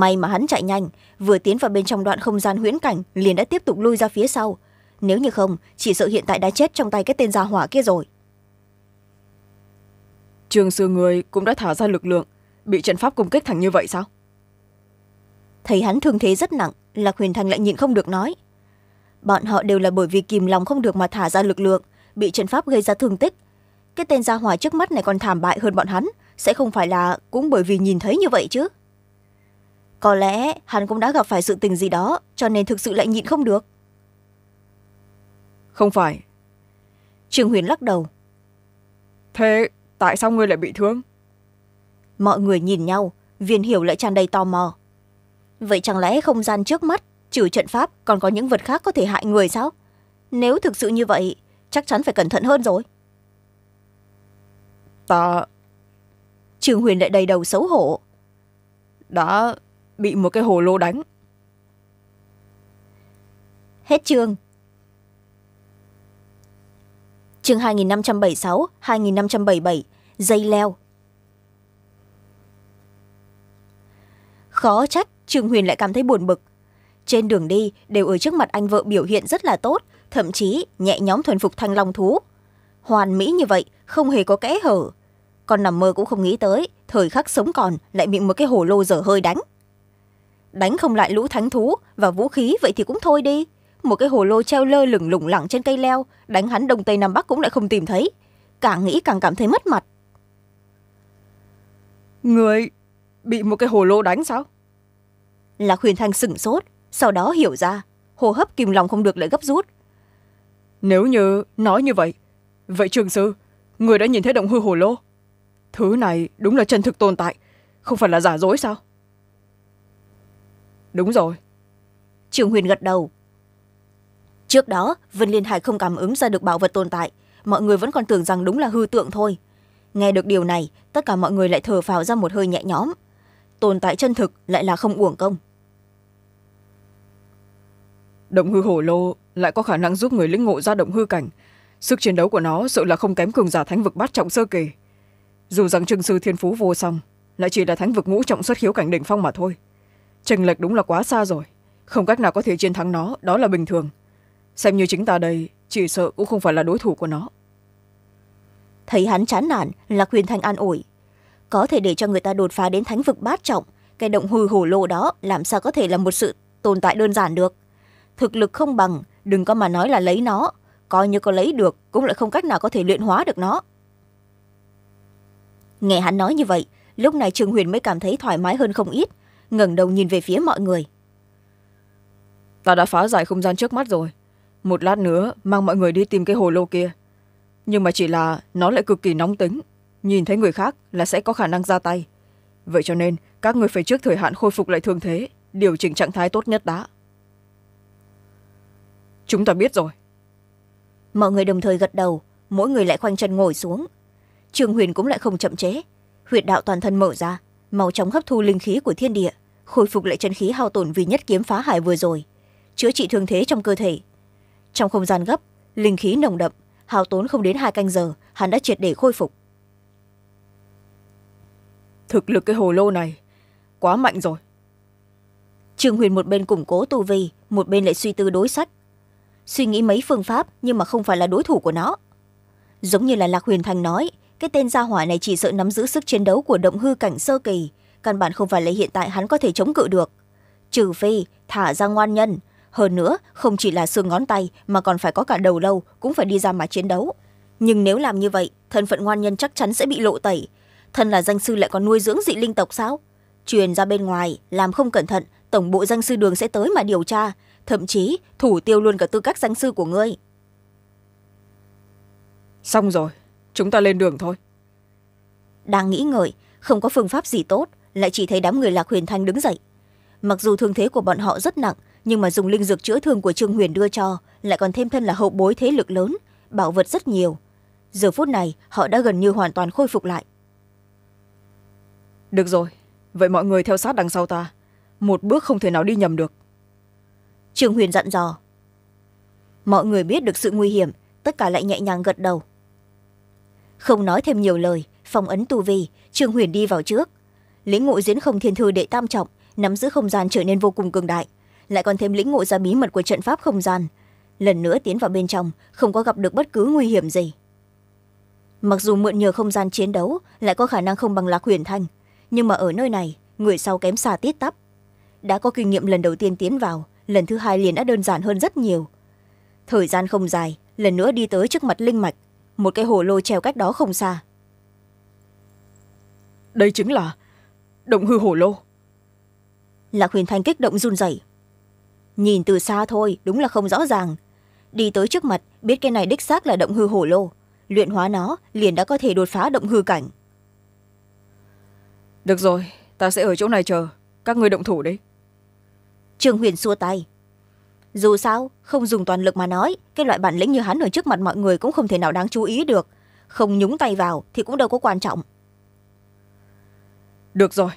may mà hắn chạy nhanh vừa tiến vào bên trong đoạn không gian huyễn cảnh liền đã tiếp tục lui ra phía sau nếu như không chỉ sợ hiện tại đã chết trong tay cái tên gia hỏa kia rồi trường sư người cũng đã thả ra lực lượng bị trận pháp công kích thẳng như vậy sao thấy hắn thương thế rất nặng lạc huyền thành lại nhịn không được nói bọn họ đều là bởi vì kìm lòng không được mà thả ra lực lượng bị trận pháp gây ra thương tích cái tên gia hỏa trước mắt này còn thảm bại hơn bọn hắn sẽ không phải là cũng bởi vì nhìn thấy như vậy chứ có lẽ hắn cũng đã gặp phải sự tình gì đó cho nên thực sự lại nhịn không được không phải trương huyền lắc đầu thế tại sao ngươi lại bị thương mọi người nhìn nhau viên hiểu lại tràn đầy tò mò vậy chẳng lẽ không gian trước mắt trừ trận pháp còn có những vật khác có thể hại người sao nếu thực sự như vậy chắc chắn phải cẩn thận hơn rồi ta trương huyền lại đầy đầu xấu hổ đã bị một cái hồ lô đánh hết chương chương 2576, bảy dây leo khó trách trương huyền lại cảm thấy buồn bực trên đường đi đều ở trước mặt anh vợ biểu hiện rất là tốt thậm chí nhẹ nhóm thuần phục thanh long thú hoàn mỹ như vậy không hề có kẽ hở còn nằm mơ cũng không nghĩ tới thời khắc sống còn lại bị một cái hồ lô dở hơi đánh đánh không lại lũ thánh thú và vũ khí vậy thì cũng thôi đi một cái hồ lô treo lơ lửng lủng lẳng trên cây leo đánh hắn đông tây nam bắc cũng lại không tìm thấy càng nghĩ càng cảm thấy mất mặt người bị một cái hồ lô đánh sao lạc huyền thanh sửng sốt sau đó hiểu ra hô hấp kìm lòng không được lại gấp rút nếu như nói như vậy vậy trường sư người đã nhìn thấy động hư hồ lô thứ này đúng là chân thực tồn tại không phải là giả dối sao đúng rồi trường huyền gật đầu trước đó vân liên hải không cảm ứng ra được bảo vật tồn tại mọi người vẫn còn tưởng rằng đúng là hư tượng thôi nghe được điều này tất cả mọi người lại thở phào ra một hơi nhẹ nhõm tồn tại chân thực lại là không uổng công động hư hổ lô lại có khả năng giúp người lĩnh ngộ ra động hư cảnh sức chiến đấu của nó sợ là không kém cường giả thánh vực bát trọng sơ kỳ dù rằng trương sư thiên phú vô song lại chỉ là thánh vực ngũ trọng xuất khiếu cảnh đỉnh phong mà thôi chênh lệch đúng là quá xa rồi không cách nào có thể chiến thắng nó đó là bình thường xem như chính ta đây chỉ sợ cũng không phải là đối thủ của nó thấy hắn chán nản là khuyên thanh an ủi có thể để cho người ta đột phá đến thánh vực bát trọng cái động hùi hổ lộ đó làm sao có thể là một sự tồn tại đơn giản được thực lực không bằng đừng có mà nói là lấy nó coi như có lấy được cũng lại không cách nào có thể luyện hóa được nó nghe hắn nói như vậy lúc này trường huyền mới cảm thấy thoải mái hơn không ít ngẩng đầu nhìn về phía mọi người ta đã phá giải không gian trước mắt rồi một lát nữa mang mọi người đi tìm cái hồ lô kia nhưng mà chỉ là nó lại cực kỳ nóng tính nhìn thấy người khác là sẽ có khả năng ra tay vậy cho nên các người phải trước thời hạn khôi phục lại thương thế điều chỉnh trạng thái tốt nhất đã chúng ta biết rồi mọi người đồng thời gật đầu mỗi người lại khoanh chân ngồi xuống Trường huyền cũng lại không chậm chế huyệt đạo toàn thân mở ra mau chóng hấp thu linh khí của thiên địa khôi phục lại chân khí hao tổn vì nhất kiếm phá hại vừa rồi chữa trị thương thế trong cơ thể trong không gian gấp linh khí nồng đậm hao tốn không đến hai canh giờ hắn đã triệt để khôi phục thực lực cái hồ lô này quá mạnh rồi trương huyền một bên củng cố tu vi một bên lại suy tư đối sách suy nghĩ mấy phương pháp nhưng mà không phải là đối thủ của nó giống như là lạc huyền thành nói cái tên gia hỏa này chỉ sợ nắm giữ sức chiến đấu của động hư cảnh sơ kỳ căn bản không phải là hiện tại hắn có thể chống cự được trừ phi thả ra ngoan nhân hơn nữa không chỉ là xương ngón tay mà còn phải có cả đầu lâu cũng phải đi ra mà chiến đấu nhưng nếu làm như vậy thân phận ngoan nhân chắc chắn sẽ bị lộ tẩy thân là danh sư lại còn nuôi dưỡng dị linh tộc sao truyền ra bên ngoài làm không cẩn thận tổng bộ danh sư đường sẽ tới mà điều tra thậm chí thủ tiêu luôn cả tư cách danh sư của ngươi xong rồi chúng ta lên đường thôi đang nghĩ ngợi không có phương pháp gì tốt lại chỉ thấy đám người lạc huyền thanh đứng dậy mặc dù thương thế của bọn họ rất nặng nhưng mà dùng linh dược chữa thương của trương huyền đưa cho lại còn thêm thân là hậu bối thế lực lớn bảo vật rất nhiều giờ phút này họ đã gần như hoàn toàn khôi phục lại được rồi vậy mọi người theo sát đằng sau ta một bước không thể nào đi nhầm được trương huyền dặn dò mọi người biết được sự nguy hiểm tất cả lại nhẹ nhàng gật đầu không nói thêm nhiều lời phong ấn tu vi trương huyền đi vào trước lĩnh ngộ diễn không thiên thư đệ tam trọng nắm giữ không gian trở nên vô cùng cường đại lại còn thêm lĩnh ngộ ra bí mật của trận pháp không gian lần nữa tiến vào bên trong không có gặp được bất cứ nguy hiểm gì mặc dù mượn nhờ không gian chiến đấu lại có khả năng không bằng lạc huyền thanh nhưng mà ở nơi này người sau kém xa tít tắp đã có kinh nghiệm lần đầu tiên tiến vào lần thứ hai liền đã đơn giản hơn rất nhiều thời gian không dài lần nữa đi tới trước mặt linh mạch một cái hồ lô treo cách đó không xa đây chính là động hư hồ lô lạc huyền thanh kích động run rẩy nhìn từ xa thôi đúng là không rõ ràng đi tới trước mặt biết cái này đích xác là động hư hổ lô luyện hóa nó liền đã có thể đột phá động hư cảnh được rồi ta sẽ ở chỗ này chờ các người động thủ đấy trường huyền xua tay dù sao không dùng toàn lực mà nói cái loại bản lĩnh như hắn ở trước mặt mọi người cũng không thể nào đáng chú ý được không nhúng tay vào thì cũng đâu có quan trọng được rồi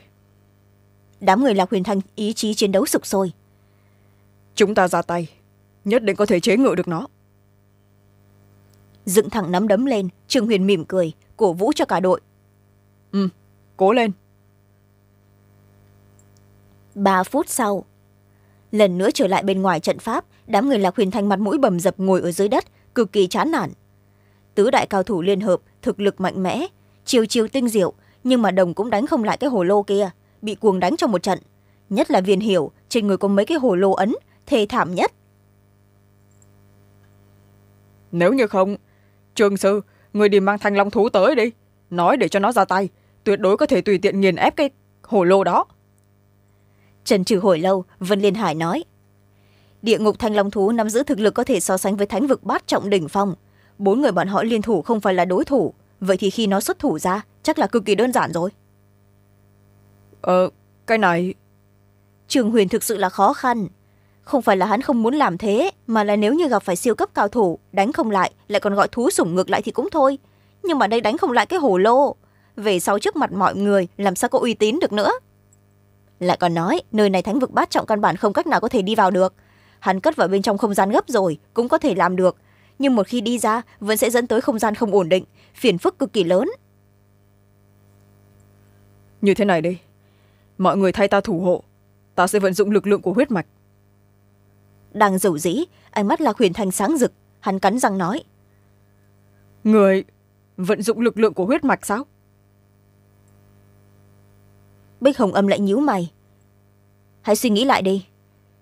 đám người lạc huyền thanh ý chí chiến đấu sục sôi chúng ta ra tay nhất định có thể chế ngự được nó dựng thẳng nắm đấm lên trương huyền mỉm cười cổ vũ cho cả đội ừ cố lên ba phút sau lần nữa trở lại bên ngoài trận pháp đám người lạc huyền thanh mặt mũi bầm dập ngồi ở dưới đất cực kỳ chán nản tứ đại cao thủ liên hợp thực lực mạnh mẽ chiều chiều tinh diệu nhưng mà đồng cũng đánh không lại cái hồ lô kia bị cuồng đánh trong một trận nhất là viên hiểu trên người có mấy cái hồ lô ấn thê thảm nhất nếu như không trường sư người đi mang thanh long thú tới đi nói để cho nó ra tay tuyệt đối có thể tùy tiện nghiền ép cái hồ lô đó trần trừ hồi lâu vân liên hải nói địa ngục thanh long thú nắm giữ thực lực có thể so sánh với thánh vực bát trọng đỉnh phong bốn người bọn họ liên thủ không phải là đối thủ vậy thì khi nó xuất thủ ra chắc là cực kỳ đơn giản rồi ờ cái này trường huyền thực sự là khó khăn không phải là hắn không muốn làm thế mà là nếu như gặp phải siêu cấp cao thủ đánh không lại lại còn gọi thú sủng ngược lại thì cũng thôi nhưng mà đây đánh không lại cái hồ lô về sau trước mặt mọi người làm sao có uy tín được nữa lại còn nói nơi này thánh vực bát trọng căn bản không cách nào có thể đi vào được hắn cất vào bên trong không gian gấp rồi cũng có thể làm được nhưng một khi đi ra vẫn sẽ dẫn tới không gian không ổn định phiền phức cực kỳ lớn như thế này đi mọi người thay ta thủ hộ ta sẽ vận dụng lực lượng của huyết mạch đang dầu dĩ ánh mắt lạc huyền thanh sáng rực hắn cắn răng nói người vận dụng lực lượng của huyết mạch sao bích hồng âm lại nhíu mày hãy suy nghĩ lại đi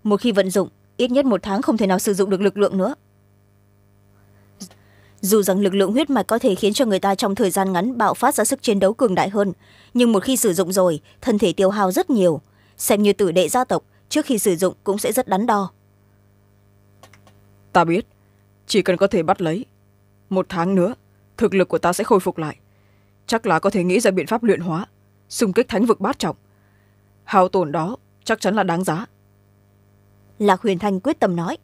một khi vận dụng ít nhất một tháng không thể nào sử dụng được lực lượng nữa dù rằng lực lượng huyết mạch có thể khiến cho người ta trong thời gian ngắn bạo phát ra sức chiến đấu cường đại hơn nhưng một khi sử dụng rồi thân thể tiêu hao rất nhiều xem như tử đệ gia tộc trước khi sử dụng cũng sẽ rất đắn đo ta biết chỉ cần có thể bắt lấy một tháng nữa thực lực của ta sẽ khôi phục lại chắc là có thể nghĩ ra biện pháp luyện hóa xung kích thánh vực bát trọng hao tổn đó chắc chắn là đáng giá lạc huyền thanh quyết tâm nói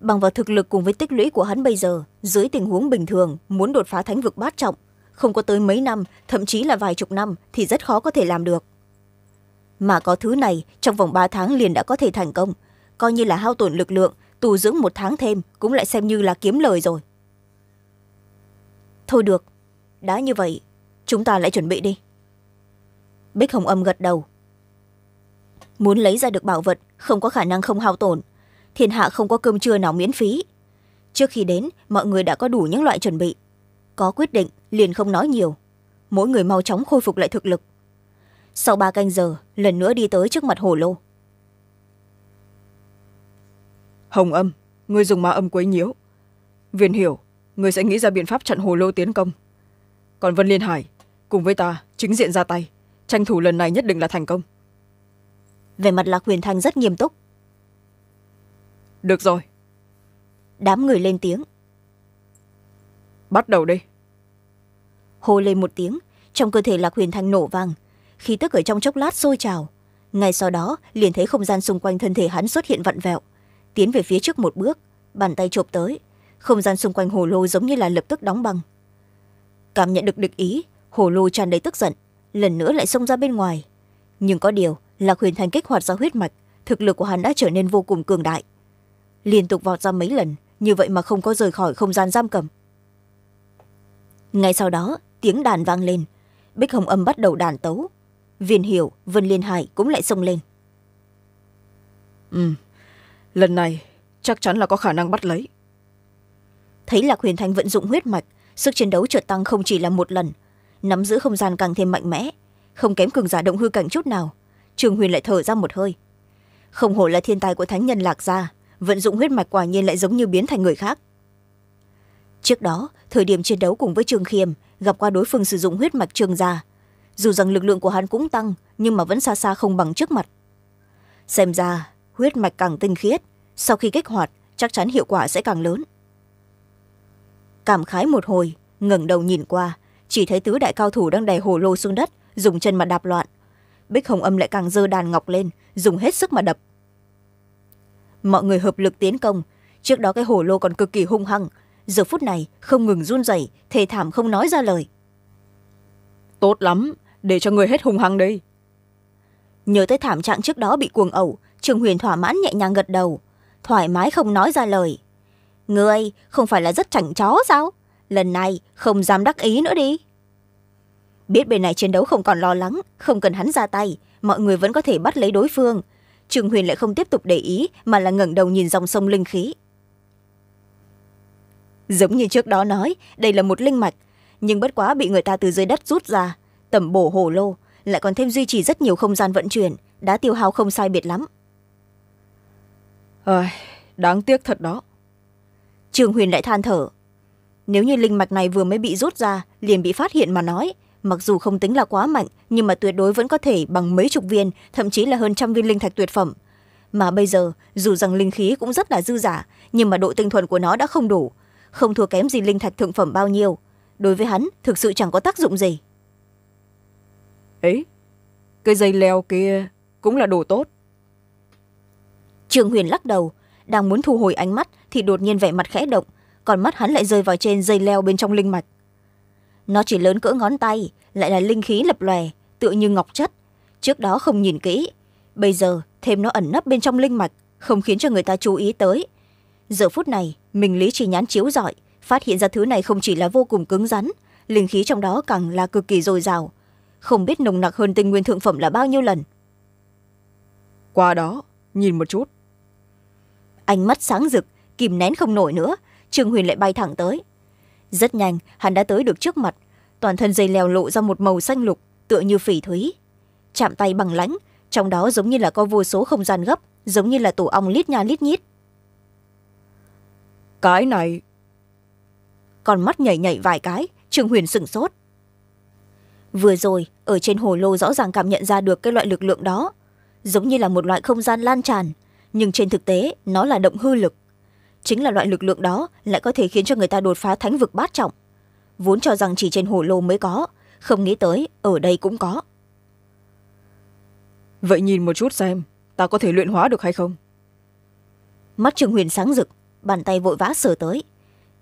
bằng vào thực lực cùng với tích lũy của hắn bây giờ dưới tình huống bình thường muốn đột phá thánh vực bát trọng không có tới mấy năm thậm chí là vài chục năm thì rất khó có thể làm được mà có thứ này trong vòng ba tháng liền đã có thể thành công coi như là hao tổn lực lượng tù dưỡng một tháng thêm cũng lại xem như là kiếm lời rồi thôi được đã như vậy chúng ta lại chuẩn bị đi bích hồng âm gật đầu muốn lấy ra được bảo vật không có khả năng không hao tổn thiên hạ không có cơm trưa nào miễn phí trước khi đến mọi người đã có đủ những loại chuẩn bị có quyết định liền không nói nhiều mỗi người mau chóng khôi phục lại thực lực sau ba canh giờ lần nữa đi tới trước mặt hồ lô hồng âm người dùng ma âm quấy nhiễu viên hiểu người sẽ nghĩ ra biện pháp chặn hồ lô tiến công còn vân liên hải cùng với ta chính diện ra tay tranh thủ lần này nhất định là thành công về mặt lạc huyền thanh rất nghiêm túc được rồi đám người lên tiếng bắt đầu đi hô lên một tiếng trong cơ thể lạc huyền thanh nổ vàng khi tức ở trong chốc lát sôi trào ngay sau đó liền thấy không gian xung quanh thân thể hắn xuất hiện vặn vẹo tiến về phía trước một bước bàn tay chộp tới không gian xung quanh hồ lô giống như là lập tức đóng băng cảm nhận được địch ý hồ lô tràn đầy tức giận lần nữa lại xông ra bên ngoài nhưng có điều là huyền thành kích hoạt ra huyết mạch thực lực của hắn đã trở nên vô cùng cường đại liên tục vọt ra mấy lần như vậy mà không có rời khỏi không gian giam cầm ngay sau đó tiếng đàn vang lên bích hồng âm bắt đầu đàn tấu viên hiểu vân liên hải cũng lại xông lên ừ lần này chắc chắn là có khả năng bắt lấy thấy lạc huyền thanh vận dụng huyết mạch sức chiến đấu trượt tăng không chỉ là một lần nắm giữ không gian càng thêm mạnh mẽ không kém cường giả động hư cảnh chút nào trường huyền lại thở ra một hơi không hổ là thiên tài của thánh nhân lạc gia vận dụng huyết mạch quả nhiên lại giống như biến thành người khác trước đó thời điểm chiến đấu cùng với trường khiêm gặp qua đối phương sử dụng huyết mạch trường gia dù rằng lực lượng của hắn cũng tăng nhưng mà vẫn xa xa không bằng trước mặt xem ra huyết mạch càng tinh khiết sau khi kích hoạt chắc chắn hiệu quả sẽ càng lớn cảm khái một hồi ngẩng đầu nhìn qua chỉ thấy tứ đại cao thủ đang đè hồ lô xuống đất dùng chân mà đạp loạn bích hồng âm lại càng dơ đàn ngọc lên dùng hết sức mà đập mọi người hợp lực tiến công trước đó cái hồ lô còn cực kỳ hung hăng giờ phút này không ngừng run rẩy thề thảm không nói ra lời tốt lắm để cho người hết hung hăng đi. nhớ tới thảm trạng trước đó bị cuồng ẩu trường huyền thỏa mãn nhẹ nhàng gật đầu thoải mái không nói ra lời người không phải là rất chảnh chó sao lần này không dám đắc ý nữa đi biết bên này chiến đấu không còn lo lắng không cần hắn ra tay mọi người vẫn có thể bắt lấy đối phương trường huyền lại không tiếp tục để ý mà là ngẩng đầu nhìn dòng sông linh khí giống như trước đó nói đây là một linh mạch nhưng bất quá bị người ta từ dưới đất rút ra tẩm bổ hồ lô lại còn thêm duy trì rất nhiều không gian vận chuyển đã tiêu hao không sai biệt lắm ơi đáng tiếc thật đó trường huyền lại than thở nếu như linh mạch này vừa mới bị rút ra liền bị phát hiện mà nói mặc dù không tính là quá mạnh nhưng mà tuyệt đối vẫn có thể bằng mấy chục viên thậm chí là hơn trăm viên linh thạch tuyệt phẩm mà bây giờ dù rằng linh khí cũng rất là dư giả nhưng mà độ tinh thuần của nó đã không đủ không thua kém gì linh thạch thượng phẩm bao nhiêu đối với hắn thực sự chẳng có tác dụng gì ấy cây dây leo kia cũng là đồ tốt trường huyền lắc đầu đang muốn thu hồi ánh mắt thì đột nhiên vẻ mặt khẽ động còn mắt hắn lại rơi vào trên dây leo bên trong linh mạch nó chỉ lớn cỡ ngón tay lại là linh khí lập lòe tựa như ngọc chất trước đó không nhìn kỹ bây giờ thêm nó ẩn nấp bên trong linh mạch không khiến cho người ta chú ý tới giờ phút này mình lý chỉ nhán chiếu rọi phát hiện ra thứ này không chỉ là vô cùng cứng rắn linh khí trong đó càng là cực kỳ dồi dào không biết nồng nặc hơn tinh nguyên thượng phẩm là bao nhiêu lần qua đó nhìn một chút ánh mắt sáng rực kìm nén không nổi nữa trương huyền lại bay thẳng tới rất nhanh hắn đã tới được trước mặt toàn thân dây leo lộ ra một màu xanh lục tựa như phỉ thúy chạm tay bằng lãnh trong đó giống như là có vô số không gian gấp giống như là tổ ong lít nha lít nhít cái này còn mắt nhảy nhảy vài cái trương huyền sửng sốt vừa rồi ở trên hồ lô rõ ràng cảm nhận ra được cái loại lực lượng đó giống như là một loại không gian lan tràn nhưng trên thực tế nó là động hư lực chính là loại lực lượng đó lại có thể khiến cho người ta đột phá thánh vực bát trọng vốn cho rằng chỉ trên hồ lô mới có không nghĩ tới ở đây cũng có vậy nhìn một chút xem ta có thể luyện hóa được hay không mắt trường huyền sáng rực bàn tay vội vã sờ tới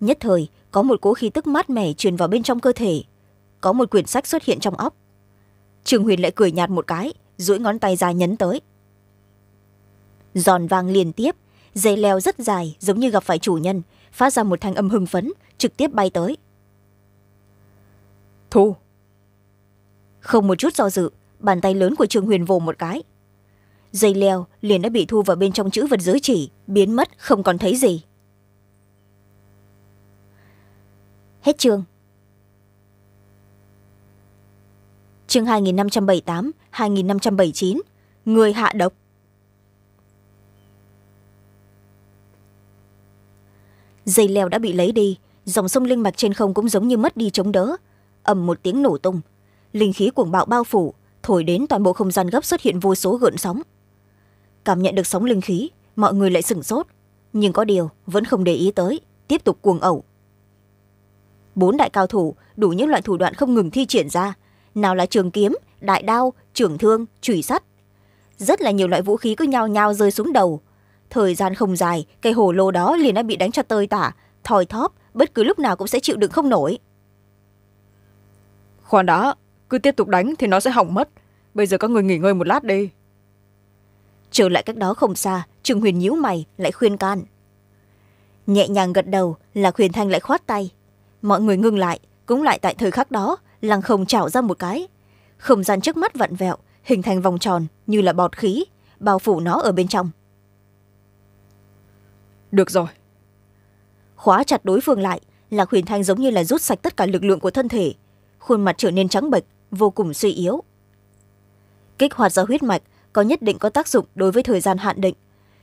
nhất thời có một cỗ khí tức mát mẻ truyền vào bên trong cơ thể có một quyển sách xuất hiện trong óc trường huyền lại cười nhạt một cái duỗi ngón tay ra nhấn tới giòn vang liên tiếp dây leo rất dài giống như gặp phải chủ nhân phát ra một thanh âm hưng phấn trực tiếp bay tới thu không một chút do dự bàn tay lớn của trương huyền vồ một cái dây leo liền đã bị thu vào bên trong chữ vật giới chỉ biến mất không còn thấy gì hết chương chương hai nghìn năm trăm bảy mươi tám hai nghìn năm trăm bảy mươi chín người hạ độc dây leo đã bị lấy đi dòng sông linh mạch trên không cũng giống như mất đi chống đỡ ầm một tiếng nổ tung linh khí cuồng bạo bao phủ thổi đến toàn bộ không gian gấp xuất hiện vô số gợn sóng cảm nhận được sóng linh khí mọi người lại sửng sốt nhưng có điều vẫn không để ý tới tiếp tục cuồng ẩu bốn đại cao thủ đủ những loại thủ đoạn không ngừng thi triển ra nào là trường kiếm đại đao trưởng thương chùy sắt rất là nhiều loại vũ khí cứ nhao nhao rơi xuống đầu thời gian không dài cây hồ lô đó liền đã bị đánh cho tơi tả thòi thóp bất cứ lúc nào cũng sẽ chịu đựng không nổi khoan đã cứ tiếp tục đánh thì nó sẽ hỏng mất bây giờ các người nghỉ ngơi một lát đi trở lại cách đó không xa trương huyền nhíu mày lại khuyên can nhẹ nhàng gật đầu là huyền thanh lại khoát tay mọi người ngưng lại cũng lại tại thời khắc đó lăng không trảo ra một cái không gian trước mắt vặn vẹo hình thành vòng tròn như là bọt khí bao phủ nó ở bên trong được rồi khóa chặt đối phương lại lạc huyền thanh giống như là rút sạch tất cả lực lượng của thân thể khuôn mặt trở nên trắng bệch vô cùng suy yếu kích hoạt ra huyết mạch có nhất định có tác dụng đối với thời gian hạn định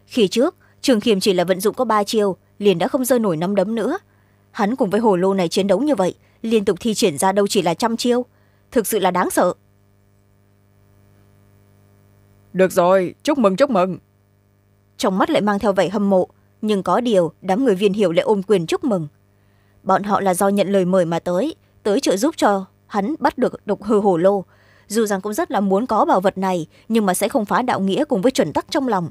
khi trước trường khiêm chỉ là vận dụng có ba chiêu liền đã không rơi nổi nắm đấm nữa hắn cùng với hồ lô này chiến đấu như vậy liên tục thi triển ra đâu chỉ là trăm chiêu thực sự là đáng sợ được rồi chúc mừng chúc mừng trong mắt lại mang theo vẻ hâm mộ nhưng có điều đám người viên hiệu lại ôm quyền chúc mừng bọn họ là do nhận lời mời mà tới tới trợ giúp cho hắn bắt được độc hư hổ lô dù rằng cũng rất là muốn có bảo vật này nhưng mà sẽ không phá đạo nghĩa cùng với chuẩn tắc trong lòng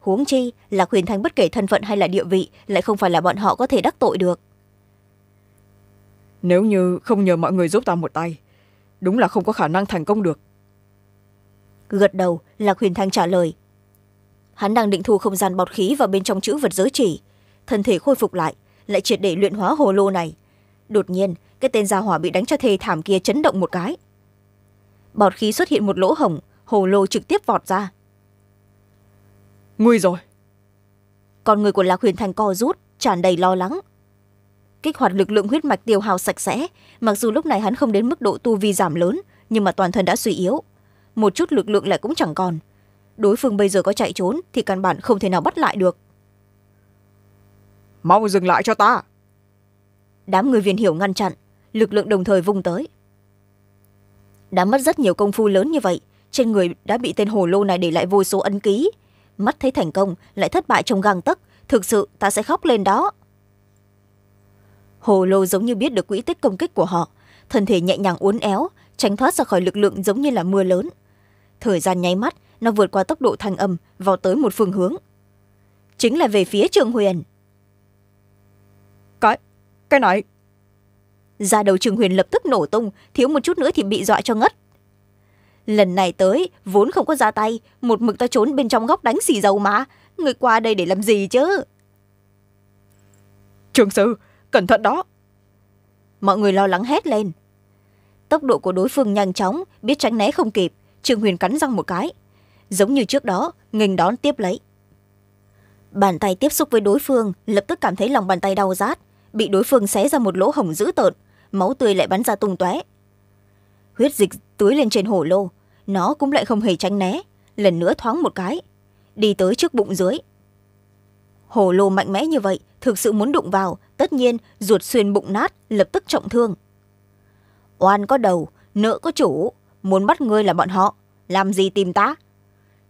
huống chi là huyền thanh bất kể thân phận hay là địa vị lại không phải là bọn họ có thể đắc tội được nếu như không nhờ mọi người giúp ta một tay đúng là không có khả năng thành công được gật đầu lạc huyền thanh trả lời hắn đang định thu không gian bọt khí vào bên trong chữ vật giới chỉ thân thể khôi phục lại lại triệt để luyện hóa hồ lô này đột nhiên cái tên gia hỏa bị đánh cho thê thảm kia chấn động một cái bọt khí xuất hiện một lỗ hổng hồ lô trực tiếp vọt ra nguy rồi còn người của lạc huyền thành co rút tràn đầy lo lắng kích hoạt lực lượng huyết mạch tiêu hào sạch sẽ mặc dù lúc này hắn không đến mức độ tu vi giảm lớn nhưng mà toàn thân đã suy yếu một chút lực lượng lại cũng chẳng còn đối phương bây giờ có chạy trốn thì căn bản không thể nào bắt lại được mau dừng lại cho ta đám người viên hiểu ngăn chặn lực lượng đồng thời vung tới đã mất rất nhiều công phu lớn như vậy trên người đã bị tên hồ lô này để lại vô số ấn ký mắt thấy thành công lại thất bại trong găng tấc thực sự ta sẽ khóc lên đó hồ lô giống như biết được quỹ tích công kích của họ thân thể nhẹ nhàng uốn éo tránh thoát ra khỏi lực lượng giống như là mưa lớn thời gian nháy mắt nó vượt qua tốc độ thanh âm vào tới một phương hướng chính là về phía trường huyền cái cái này ra đầu trường huyền lập tức nổ tung thiếu một chút nữa thì bị dọa cho ngất lần này tới vốn không có ra tay một mực ta trốn bên trong góc đánh xì dầu mà người qua đây để làm gì chứ trường sư cẩn thận đó mọi người lo lắng hét lên tốc độ của đối phương nhanh chóng biết tránh né không kịp trường huyền cắn răng một cái giống như trước đó nghênh đón tiếp lấy bàn tay tiếp xúc với đối phương lập tức cảm thấy lòng bàn tay đau rát bị đối phương xé ra một lỗ hổng dữ tợn máu tươi lại bắn ra tung tóe huyết dịch tưới lên trên hổ lô nó cũng lại không hề tránh né lần nữa thoáng một cái đi tới trước bụng dưới hổ lô mạnh mẽ như vậy thực sự muốn đụng vào tất nhiên ruột xuyên bụng nát lập tức trọng thương oan có đầu nợ có chủ muốn bắt ngươi là bọn họ làm gì tìm ta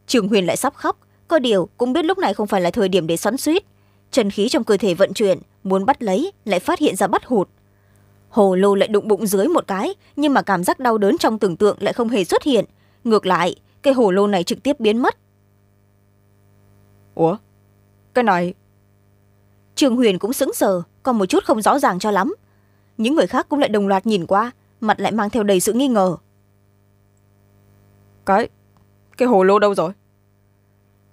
trường huyền lại sắp khóc có điều cũng biết lúc này không phải là thời điểm để xoắn suýt Trần khí trong cơ thể vận chuyển muốn bắt lấy lại phát hiện ra bắt hụt hồ lô lại đụng bụng dưới một cái nhưng mà cảm giác đau đớn trong tưởng tượng lại không hề xuất hiện ngược lại cái hồ lô này trực tiếp biến mất ủa cái này trường huyền cũng sững sờ còn một chút không rõ ràng cho lắm những người khác cũng lại đồng loạt nhìn qua mặt lại mang theo đầy sự nghi ngờ cái cái hồ lô đâu rồi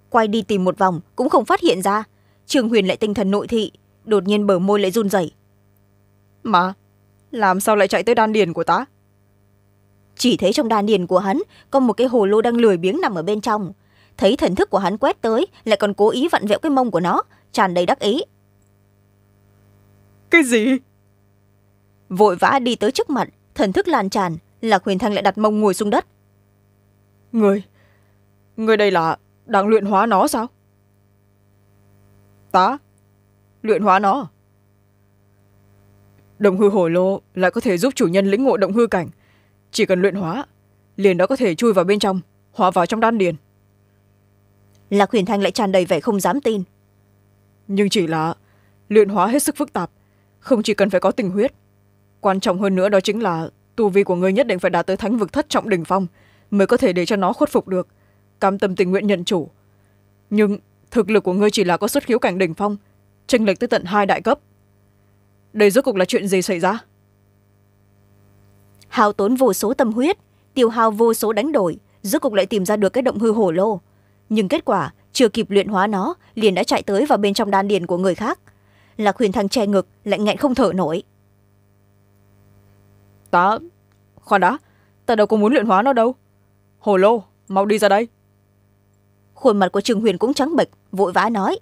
quay đi tìm một vòng cũng không phát hiện ra trương huyền lại tinh thần nội thị đột nhiên bờ môi lại run rẩy mà làm sao lại chạy tới đan điền của ta chỉ thấy trong đan điền của hắn có một cái hồ lô đang lười biếng nằm ở bên trong thấy thần thức của hắn quét tới lại còn cố ý vặn vẹo cái mông của nó tràn đầy đắc ý cái gì vội vã đi tới trước mặt thần thức lan tràn lạc huyền thanh lại đặt mông ngồi xuống đất người người đây là đang luyện hóa nó sao ta luyện hóa nó động hư hồi lô lại có thể giúp chủ nhân lĩnh ngộ động hư cảnh chỉ cần luyện hóa liền đó có thể chui vào bên trong hóa vào trong đan điền lạc huyền thanh lại tràn đầy vẻ không dám tin nhưng chỉ là luyện hóa hết sức phức tạp không chỉ cần phải có tình huyết quan trọng hơn nữa đó chính là tu vi của người nhất định phải đạt tới thánh vực thất trọng đ phong mới có thể để cho nó khuất phục được cam tâm tình nguyện nhận chủ nhưng thực lực của ngươi chỉ là có xuất khiếu cảnh đỉnh phong tranh lệch tới tận hai đại cấp đây rốt cuộc là chuyện gì xảy ra hao tốn vô số tâm huyết tiêu hao vô số đánh đổi rốt cuộc lại tìm ra được cái động hư hổ lô nhưng kết quả chưa kịp luyện hóa nó liền đã chạy tới vào bên trong đan điền của người khác lạc huyền thăng che ngực lại nghẹn không thở nổi ta khoan đã ta đâu có muốn luyện hóa nó đâu hổ lô mau đi ra đây khuôn mặt của trường huyền cũng trắng bệch vội vã nói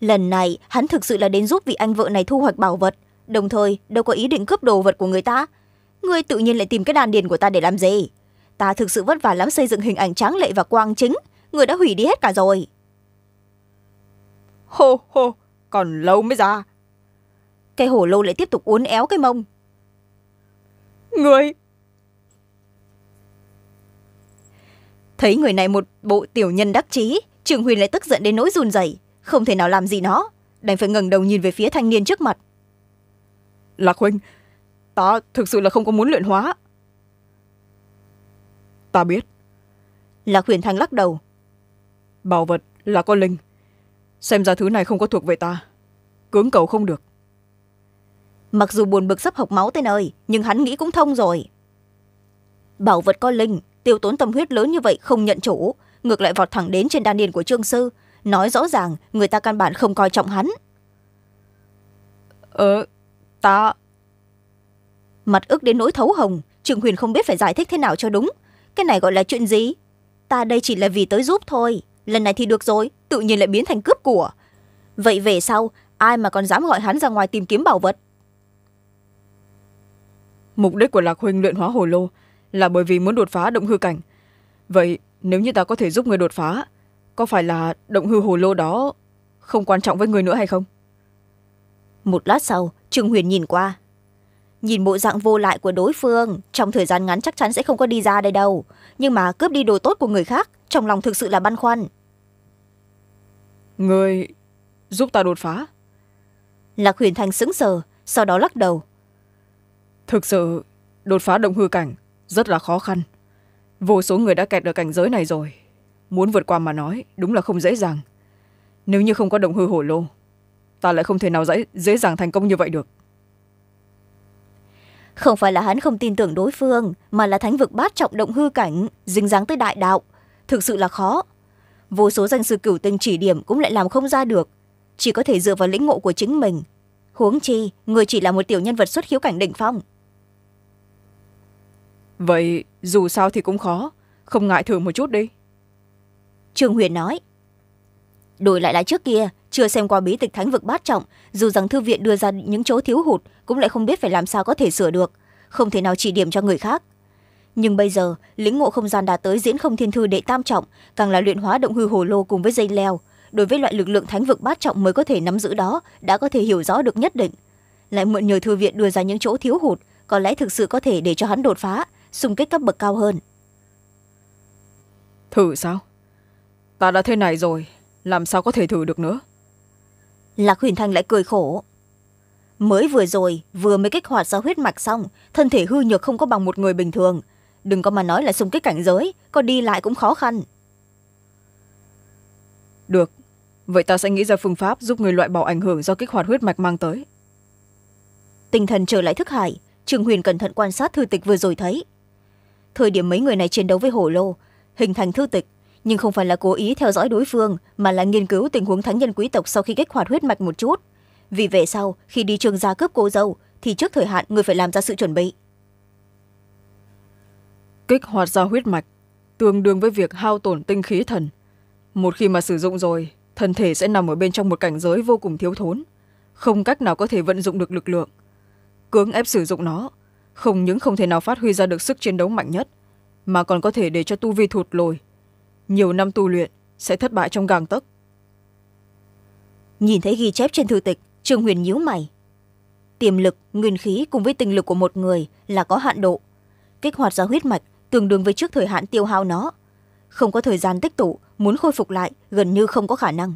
lần này hắn thực sự là đến giúp vị anh vợ này thu hoạch bảo vật đồng thời đâu có ý định cướp đồ vật của người ta ngươi tự nhiên lại tìm cái đàn điền của ta để làm gì ta thực sự vất vả lắm xây dựng hình ảnh tráng lệ và quang chính người đã hủy đi hết cả rồi hô hô còn lâu mới ra cây hổ lô lại tiếp tục uốn éo cái mông người thấy người này một bộ tiểu nhân đắc chí trường huyền lại tức giận đến nỗi run rẩy không thể nào làm gì nó đành phải ngẩng đầu nhìn về phía thanh niên trước mặt lạc huynh ta thực sự là không có muốn luyện hóa ta biết lạc huyền thanh lắc đầu bảo vật là con linh xem ra thứ này không có thuộc về ta cưỡng cầu không được mặc dù buồn bực sắp học máu tới nơi, nhưng hắn nghĩ cũng thông rồi bảo vật có linh tiêu tốn tâm huyết lớn như vậy không nhận chủ ngược lại vọt thẳng đến trên đan điền của trương sư nói rõ ràng người ta căn bản không coi trọng hắn ờ ta mặt ức đến nỗi thấu hồng trương huyền không biết phải giải thích thế nào cho đúng cái này gọi là chuyện gì ta đây chỉ là vì tới giúp thôi lần này thì được rồi tự nhiên lại biến thành cướp của vậy về sau ai mà còn dám gọi hắn ra ngoài tìm kiếm bảo vật mục đích của lạc huynh luyện hóa hồ lô là bởi vì muốn đột phá động hư cảnh vậy nếu như ta có thể giúp người đột phá có phải là động hư hồ lô đó không quan trọng với người nữa hay không một lát sau trương huyền nhìn qua nhìn bộ dạng vô lại của đối phương trong thời gian ngắn chắc chắn sẽ không có đi ra đây đâu nhưng mà cướp đi đồ tốt của người khác trong lòng thực sự là băn khoăn người giúp ta đột phá lạc huyền Thanh sững sờ sau đó lắc đầu thực sự đột phá động hư cảnh rất là khó khăn vô số người đã kẹt ở cảnh giới này rồi muốn vượt qua mà nói đúng là không dễ dàng nếu như không có đồng hư hổ lô ta lại không thể nào dễ, dễ dàng thành công như vậy được không phải là hắn không tin tưởng đối phương mà là thánh vực bát trọng động hư cảnh dính dáng tới đại đạo thực sự là khó vô số danh sư cửu tinh chỉ điểm cũng lại làm không ra được chỉ có thể dựa vào lĩnh ngộ của chính mình huống chi người chỉ là một tiểu nhân vật xuất khiếu cảnh đỉnh phong vậy dù sao thì cũng khó không ngại thử một chút đi trương huyền nói đổi lại là trước kia chưa xem qua bí tịch thánh vực bát trọng dù rằng thư viện đưa ra những chỗ thiếu hụt cũng lại không biết phải làm sao có thể sửa được không thể nào chỉ điểm cho người khác nhưng bây giờ lĩnh ngộ không gian đã tới diễn không thiên thư đệ tam trọng càng là luyện hóa động hư hồ lô cùng với dây leo đối với loại lực lượng thánh vực bát trọng mới có thể nắm giữ đó đã có thể hiểu rõ được nhất định lại mượn nhờ thư viện đưa ra những chỗ thiếu hụt có lẽ thực sự có thể để cho hắn đột phá xung kích cấp bậc cao hơn thử sao ta đã thế này rồi làm sao có thể thử được nữa lạc huyền thanh lại cười khổ mới vừa rồi vừa mới kích hoạt ra huyết mạch xong thân thể hư nhược không có bằng một người bình thường đừng có mà nói là xung kích cảnh giới có đi lại cũng khó khăn được vậy ta sẽ nghĩ ra phương pháp giúp người loại bỏ ảnh hưởng do kích hoạt huyết mạch mang tới tinh thần trở lại thức hải trường huyền cẩn thận quan sát thư tịch vừa rồi thấy thời điểm mấy người này chiến đấu với hổ lô hình thành thư tịch nhưng không phải là cố ý theo dõi đối phương mà là nghiên cứu tình huống thánh nhân quý tộc sau khi kích hoạt huyết mạch một chút vì về sau khi đi trường gia cướp cô dâu thì trước thời hạn người phải làm ra sự chuẩn bị kích hoạt ra huyết mạch tương đương với việc hao tổn tinh khí thần một khi mà sử dụng rồi thân thể sẽ nằm ở bên trong một cảnh giới vô cùng thiếu thốn không cách nào có thể vận dụng được lực lượng cưỡng ép sử dụng nó không những không thể nào phát huy ra được sức chiến đấu mạnh nhất mà còn có thể để cho tu vi thụt lùi nhiều năm tu luyện sẽ thất bại trong gàng tấc nhìn thấy ghi chép trên thư tịch trương huyền nhíu mày tiềm lực nguyên khí cùng với tình lực của một người là có hạn độ kích hoạt ra huyết mạch tương đương với trước thời hạn tiêu hao nó không có thời gian tích tụ muốn khôi phục lại gần như không có khả năng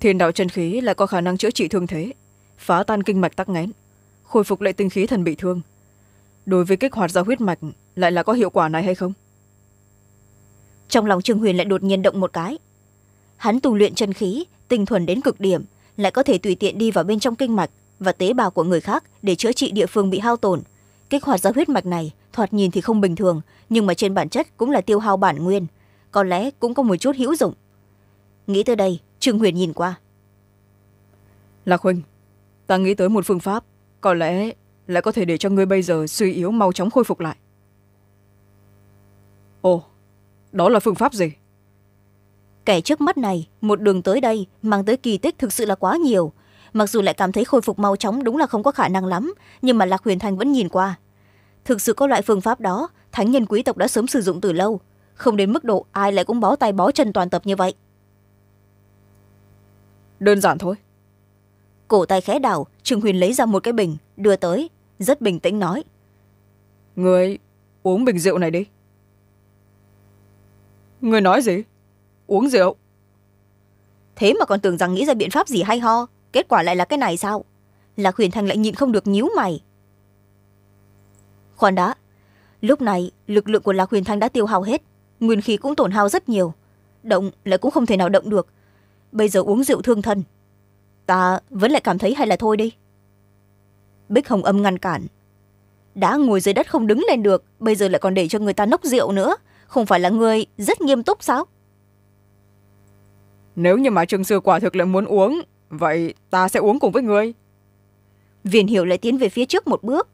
thiên đạo chân khí lại có khả năng chữa trị thương thế phá tan kinh mạch tắc nghẽn khôi phục lại tinh khí thần bị thương đối với kích hoạt ra huyết mạch lại là có hiệu quả này hay không trong lòng trương huyền lại đột nhiên động một cái hắn tu luyện chân khí tinh thuần đến cực điểm lại có thể tùy tiện đi vào bên trong kinh mạch và tế bào của người khác để chữa trị địa phương bị hao tổn kích hoạt ra huyết mạch này thoạt nhìn thì không bình thường nhưng mà trên bản chất cũng là tiêu hao bản nguyên có lẽ cũng có một chút hữu dụng nghĩ tới đây trương huyền nhìn qua lạc huynh ta nghĩ tới một phương pháp có lẽ lại có thể để cho ngươi bây giờ suy yếu mau chóng khôi phục lại ồ đó là phương pháp gì kẻ trước mắt này một đường tới đây mang tới kỳ tích thực sự là quá nhiều mặc dù lại cảm thấy khôi phục mau chóng đúng là không có khả năng lắm nhưng mà lạc huyền thanh vẫn nhìn qua thực sự có loại phương pháp đó thánh nhân quý tộc đã sớm sử dụng từ lâu không đến mức độ ai lại cũng bó tay bó chân toàn tập như vậy đơn giản thôi cổ tay khẽ đảo trương huyền lấy ra một cái bình đưa tới rất bình tĩnh nói người uống bình rượu này đi người nói gì uống rượu thế mà còn tưởng rằng nghĩ ra biện pháp gì hay ho kết quả lại là cái này sao lạc huyền thanh lại nhịn không được nhíu mày khoan đã lúc này lực lượng của lạc huyền thanh đã tiêu hao hết nguyên khí cũng tổn hao rất nhiều động lại cũng không thể nào động được bây giờ uống rượu thương thân ta vẫn lại cảm thấy hay là thôi đi bích hồng âm ngăn cản đã ngồi dưới đất không đứng lên được bây giờ lại còn để cho người ta nốc rượu nữa không phải là người rất nghiêm túc sao nếu như mà trường sư quả thực lại muốn uống vậy ta sẽ uống cùng với người viên hiểu lại tiến về phía trước một bước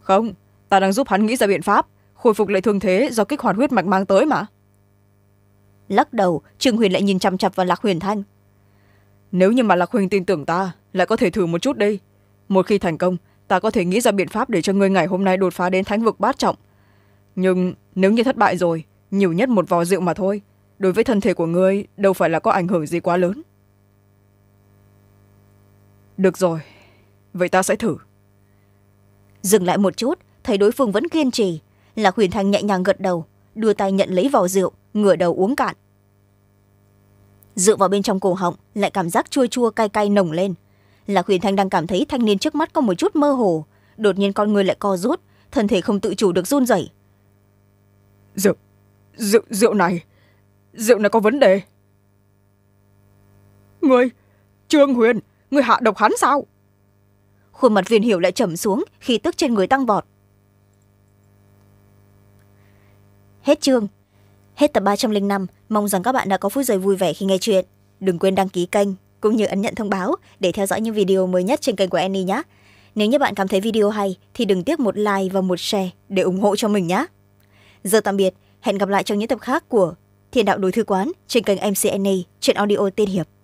không ta đang giúp hắn nghĩ ra biện pháp khôi phục lại thương thế do kích hoạt huyết mạch mang tới mà lắc đầu trương huyền lại nhìn chằm chặp vào lạc huyền thanh nếu như mà lạc huynh tin tưởng ta lại có thể thử một chút đi một khi thành công ta có thể nghĩ ra biện pháp để cho ngươi ngày hôm nay đột phá đến thánh vực bát trọng nhưng nếu như thất bại rồi nhiều nhất một vò rượu mà thôi đối với thân thể của ngươi đâu phải là có ảnh hưởng gì quá lớn được rồi vậy ta sẽ thử dừng lại một chút thấy đối phương vẫn kiên trì lạc huyền thanh nhẹ nhàng gật đầu đưa tay nhận lấy vò rượu ngửa đầu uống cạn dựa vào bên trong cổ họng lại cảm giác chua chua cay cay nồng lên lạc huyền thanh đang cảm thấy thanh niên trước mắt có một chút mơ hồ đột nhiên con người lại co rút thân thể không tự chủ được run rẩy rượu rượu rượu này rượu này có vấn đề người trương huyền người hạ độc hắn sao khuôn mặt viên hiểu lại trầm xuống khi tức trên người tăng vọt hết chương hết tập ba trăm linh năm mong rằng các bạn đã có phút giây vui vẻ khi nghe chuyện đừng quên đăng ký kênh cũng như ấn nhận thông báo để theo dõi những video mới nhất trên kênh của annie nhé nếu như bạn cảm thấy video hay thì đừng tiếc một like và một share để ủng hộ cho mình nhé giờ tạm biệt hẹn gặp lại trong những tập khác của thiên đạo đối thư quán trên kênh mcna trên audio tiên hiệp